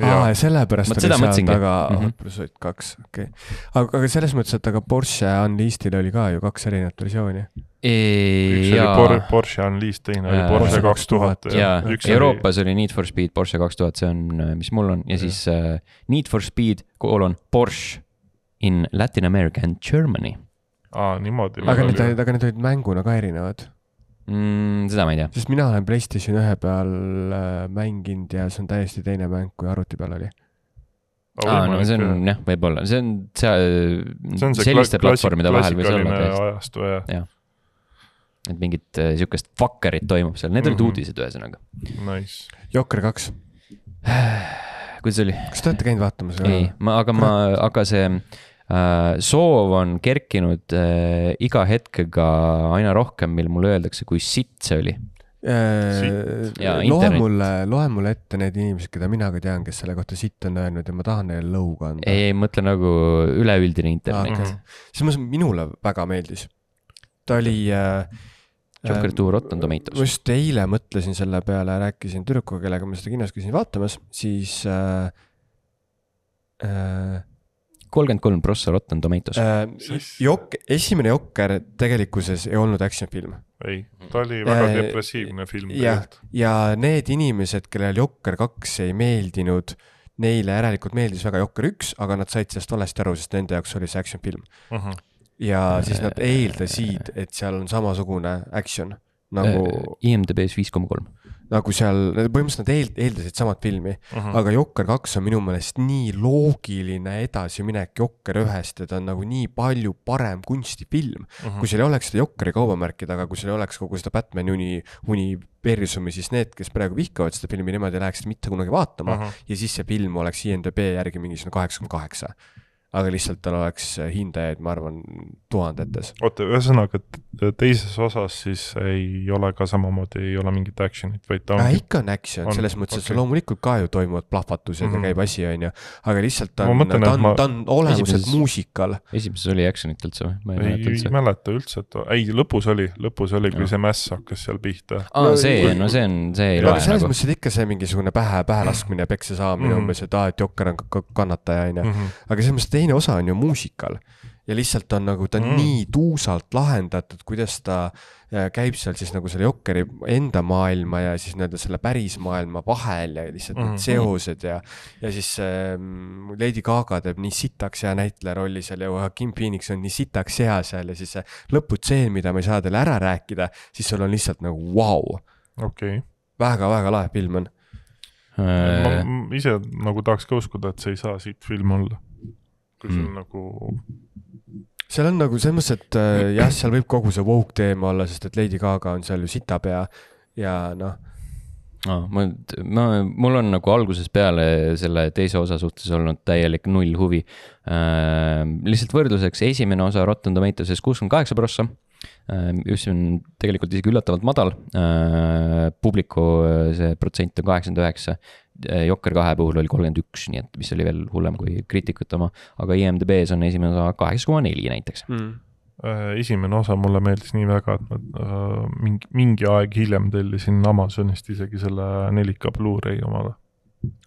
Speaker 1: aa, ja sellepärast oli seal taga mm -hmm.
Speaker 3: Hot Pursuit kaks, okei okay.. aga, aga selles mõttes, et aga Porsche Unleashedil oli ka ju kaks erinevat versiooni
Speaker 1: üks ja... oli Por Porsche Unleashed, teine oli Porsche kaks tuhat. jaa, Euroopas oli... oli Need for Speed Porsche kaks tuhat, see on, äh, mis mul on ja, ja. siis uh, Need for Speed koolon Porsche in Latin America and Germany.
Speaker 3: aa, niimoodi. aga need olid, aga need olid mänguna ka erinevad
Speaker 1: mm,? seda ma ei tea.
Speaker 3: sest mina olen Playstation ühe peal äh, mänginud ja see on täiesti teine mäng, kui arvuti peal oli aa ah,, no see on
Speaker 1: jah, võib-olla, see on, see, see on see selliste platvormide vahel võis olla. ajastu, jah ja. ja et mingit äh, sihukest fucker'it toimub seal, need mm -hmm. olid mhm. uudised, ühesõnaga
Speaker 2: nice.. Jokker kaks.
Speaker 1: kuidas oli? kas te olete käinud vaatamas? ei, ma, aga ma, aga see äh, soov on kerkinud äh, iga hetkega aina rohkem, mil mulle öeldakse, kui sitt see oli
Speaker 3: äh,. loe mulle, loe mulle ette need inimesed, keda mina ka tean, kes selle kohta sitt on öelnud ja ma tahan neile lõuga anda. ei, ei,
Speaker 1: ma mõtlen nagu üleüldine internet ah,. Okay. Mm -hmm.
Speaker 3: selles mõttes minule väga meeldis. ta oli äh,
Speaker 1: Joker ähm, to Rotten Tomatoes. ma
Speaker 3: just eile mõtlesin selle peale, rääkisin tüdrukuga, kellega ma seda kinos käisin vaatamas,
Speaker 1: siis äh, äh, kolmkümmend kolm prossa Rotten Tomatoes äh,.
Speaker 3: Jok-, esimene Jokker tegelikkuses ei olnud action film. ei, ta oli väga äh, depressiivne film. jah, ja need inimesed, kellel Jokker kaks ei meeldinud neile järelikult meeldis väga Jokker üks, aga nad said sellest valesti aru, sest nende jaoks oli see action film uh. -huh ja äh, siis nad äh, eeldasid, et seal on samasugune action nagu. Äh, IMDB-s viis koma kolm. nagu seal, põhimõtteliselt nad eel-, eeldasid samat filmi uh, mhm. -huh. aga Jokker kaks on minu meelest nii loogiline edasiminek Jokker ühest ja ta on nagu nii palju parem kunstifilm uh. Mhm. -huh. kui seal ei oleks seda Jokkeri kaubamärki taga, kui seal ei oleks kogu seda Batman'i uni, universumi, siis need, kes praegu vihkavad seda filmi, nemad ei läheks seda mitte kunagi vaatama uh. Mhm. -huh. ja siis see film oleks IMDB järgi mingisugune kaheksakümmend kaheksa aga lihtsalt tal oleks
Speaker 2: hindajaid, ma arvan, tuhandetes. oota, ühesõnaga teises osas siis ei ole ka samamoodi, ei ole mingit action'it, vaid ta on. ikka on action, selles mõttes okay., et loomulikult ka ju
Speaker 3: toimuvad plahvatused mm -hmm. ja mhm. käib asi, on ju, aga lihtsalt ta on, ta on ma..., ta on olemuselt esimeses, muusikal.
Speaker 2: esimeses oli action'it üldse või? ma ei, ei mäleta üldse. ei mäleta üldse, et ei, lõpus oli, lõpus oli, kui no. see mäss hakkas seal pihta. aa, see, no see on, see ei loe nagu. selles mõttes,
Speaker 3: et ikka see mingisugune pähe, pähe laskmine, peksa saamine mm -hmm. umbes, et aa, et Jokker on kannataja, on ju, mhm. aga selles mõttes teine osa on ju muusikal ja lihtsalt on nagu ta mm. nii tuusalt lahendatud, kuidas ta äh, käib seal siis nagu selle Jokeri enda maailma ja siis nii-öelda selle päris maailma vahel ja lihtsalt mm -hmm. need seosed ja, ja siis ähm, Lady Gaga teeb nii sitaks hea näitleja rolli seal ja Joaquin Phoenix on nii sitaks hea seal ja siis see lõputseen, mida ma ei saa teile ära rääkida, siis
Speaker 2: sul on lihtsalt nagu vau wow.. okei okay.. väga-väga lahe film on. ma äh. ise nagu tahaks ka uskuda, et see ei saa siit film olla kui sul mm. nagu.
Speaker 3: seal on nagu selles mõttes, et äh, jah, seal võib kogu see woke teema olla, sest et Lady Gaga on seal ju sitapea ja noh
Speaker 1: ah,. ma, ma, mul on nagu algusest peale selle teise osa suhtes olnud täielik null huvi äh,. lihtsalt võrdluseks, esimene osa Rotten Tomatoes'is kuuskümmend kaheksa prossa mis äh, on tegelikult isegi üllatavalt madal. Äh, publiku äh, see protsent on kaheksakümmend üheksa Eh, Jokker kahe puhul oli kolmkümmend üks, nii et mis oli veel hullem kui kriitikute oma, aga IMDB-s on esimene osa kaheksa koma neli näiteks mm. Äh, esimene osa mulle meeldis nii väga, et ma äh,
Speaker 2: mingi, mingi aeg hiljem tellisin Amazonist isegi selle 4K Blu-ray omale.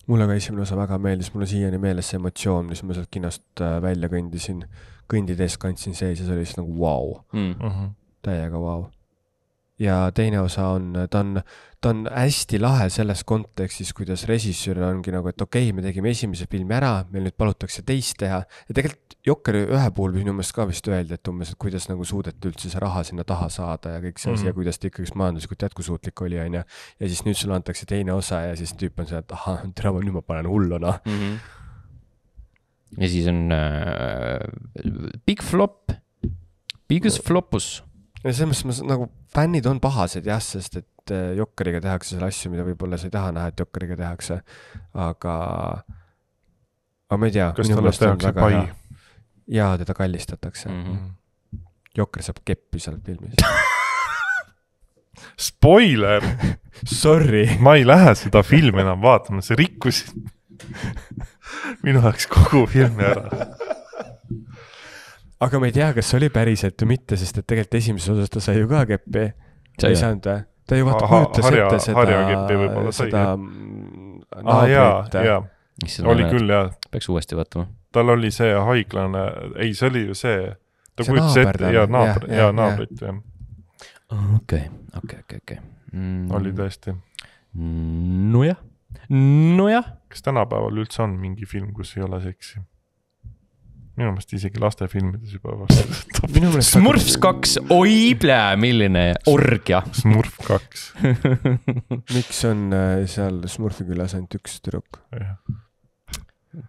Speaker 3: mulle ka esimene osa väga meeldis, mul on siiani meeles see emotsioon, mis ma sealt kinost äh, välja kõndisin, kõndides kandsin sees ja see oli lihtsalt nagu vau wow. mm. uh -huh., täiega vau wow ja teine osa on, ta on, ta on hästi lahe selles kontekstis, kuidas režissöör ongi nagu, et okei okay,, me tegime esimese filmi ära, meil nüüd palutakse teist teha. ja tegelikult Jokkeri ühe puhul minu meelest ka vist öeldi, et umbes, et kuidas nagu suudeti üldse see raha sinna taha saada ja kõik see asi mm -hmm. ja mhm. kuidas ta ikkagi majanduslikult jätkusuutlik oli, onju. ja siis nüüd sulle antakse teine osa ja siis tüüp on seal, et ahah, tere, nüüd ma panen hullu, noh mm -hmm.. ja
Speaker 1: siis on äh,
Speaker 3: Big Flop, Biggest äh. Flopus ja selles mõttes ma nagu, fännid on pahased jah, sest et äh, Jokkeriga tehakse seal asju, mida võib-olla sa ei taha näha, et Jokkeriga tehakse, aga, aga ma ei tea. kas talle tehakse pai? jaa, teda
Speaker 2: kallistatakse mm. -hmm. Jokker saab keppi seal filmis Spoiler Sorry. ma ei lähe seda filmi enam vaatama, sa rikkusid minu jaoks kogu filmi ära
Speaker 3: aga me ei tea, kas see oli päriselt või mitte, sest et tegelikult esimeses osas ta sai ju ka keppi.
Speaker 1: ei saanud või? ta ju vaata kujutas ette seda, seda
Speaker 2: mm, naabrit ah,. oli küll jah. peaks uuesti vaatama. tal oli see haiglane, ei, see oli ju see, ta kujutas ette ja naabr, ja naabrit jah. Ah, okei, okei, okei, okei. Mm. oli tõesti. nojah,
Speaker 1: nojah.
Speaker 2: kas tänapäeval üldse on mingi film, kus ei ole seksi? minu meelest isegi
Speaker 1: lastefilmides juba vastu. Smurfs kaks, oi plää, milline orgia.
Speaker 2: Smurf kaks
Speaker 3: miks on äh, seal Smurfi külas ainult üks tüdruk?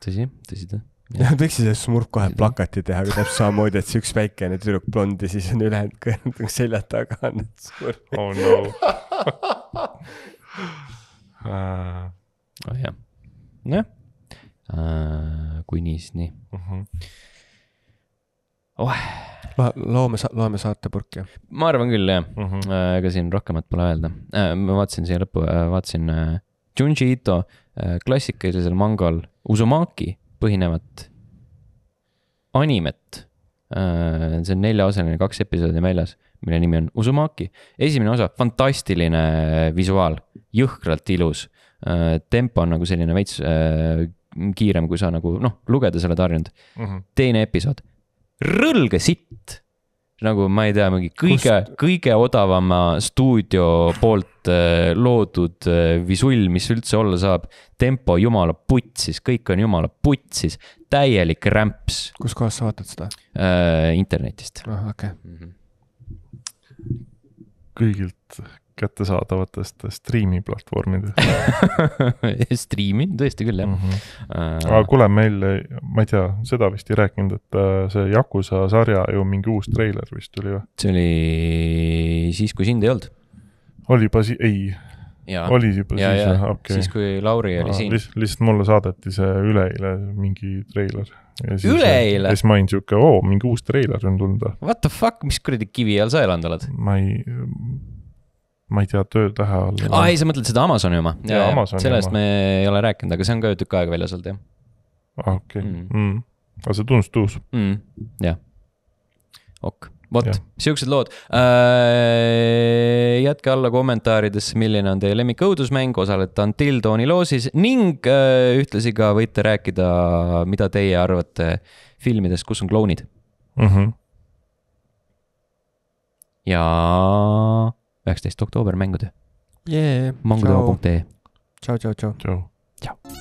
Speaker 3: tõsi, tõsi ta jah, võiks siis Smurf kohe plakati teha ka täpselt samamoodi, et see üks väikene tüdruk blond ja siis on ülejäänud kõrvad selja taga on need Smurfid. oh no.
Speaker 1: Ah. Oh, nojah, nojah äh, kunisni mm. -hmm.
Speaker 3: Oh. loome, loome saatepurki, jah?
Speaker 1: ma arvan küll, jah mm. -hmm. ega siin rohkemat pole öelda. Äh, ma vaatasin siia lõppu, äh, vaatasin Junji Ito klassikalisel mangal Uzumaki põhinevat animet. see on neljaosaline, kaks episoodi väljas, mille nimi on Uzumaki. esimene osa, fantastiline visuaal, jõhkralt ilus. tempo on nagu selline veits kiirem, kui sa nagu noh, lugeda sa oled harjunud mm. -hmm. teine episood, rõlge sitt nagu ma ei tea, mingi kõige, kõige odavama stuudio poolt äh, loodud äh, visull, mis üldse olla saab. tempo jumala putsis, kõik on jumala putsis, täielik rämps.
Speaker 3: kuskohast sa vaatad seda
Speaker 1: äh,? internetist.
Speaker 3: ah, okei okay. mm. -hmm.
Speaker 1: kõigilt
Speaker 2: kättesaadavatest striimi platvormidest
Speaker 1: Striimi, tõesti küll jah mm. -hmm. Uh... aga
Speaker 2: kuule, meil, ma ei tea, seda vist ei rääkinud, et äh, see Yakuza sarja ju mingi uus treiler vist tuli või?
Speaker 1: see oli siis, kui sind ei olnud.
Speaker 2: oli juba si-, ei. oli juba ja, siis, okei okay.. siis, kui Lauri oli Aa, siin liht,. lihtsalt mulle saadeti see üleeile mingi treiler. üleeile? ja siis ma olin sihuke, oo,
Speaker 1: mingi uus treiler on tulnud. What the fuck, mis kuradi kivi all sa elanud oled? ma ei ma ei tea, töötähe all. aa, ei, sa mõtled seda Amazoni oma? sellest oma. me ei ole rääkinud, aga see on ka ju tükk aega väljas olnud, jah.
Speaker 2: aa, ah, okei okay. mm. mm., aga see tundus
Speaker 1: tuus mm.. jah, ok, vot, siuksed lood äh,. jätke alla kommentaaridesse, milline on teie lemmik õudusmäng, osalete Until Dawni loosis ning äh, ühtlasi ka võite rääkida, mida teie arvate filmidest, kus on klounid mm. -hmm. ja üheksateist oktoober mängude yeah,. mangudema.ee. tšau, tšau, tšau. tšau.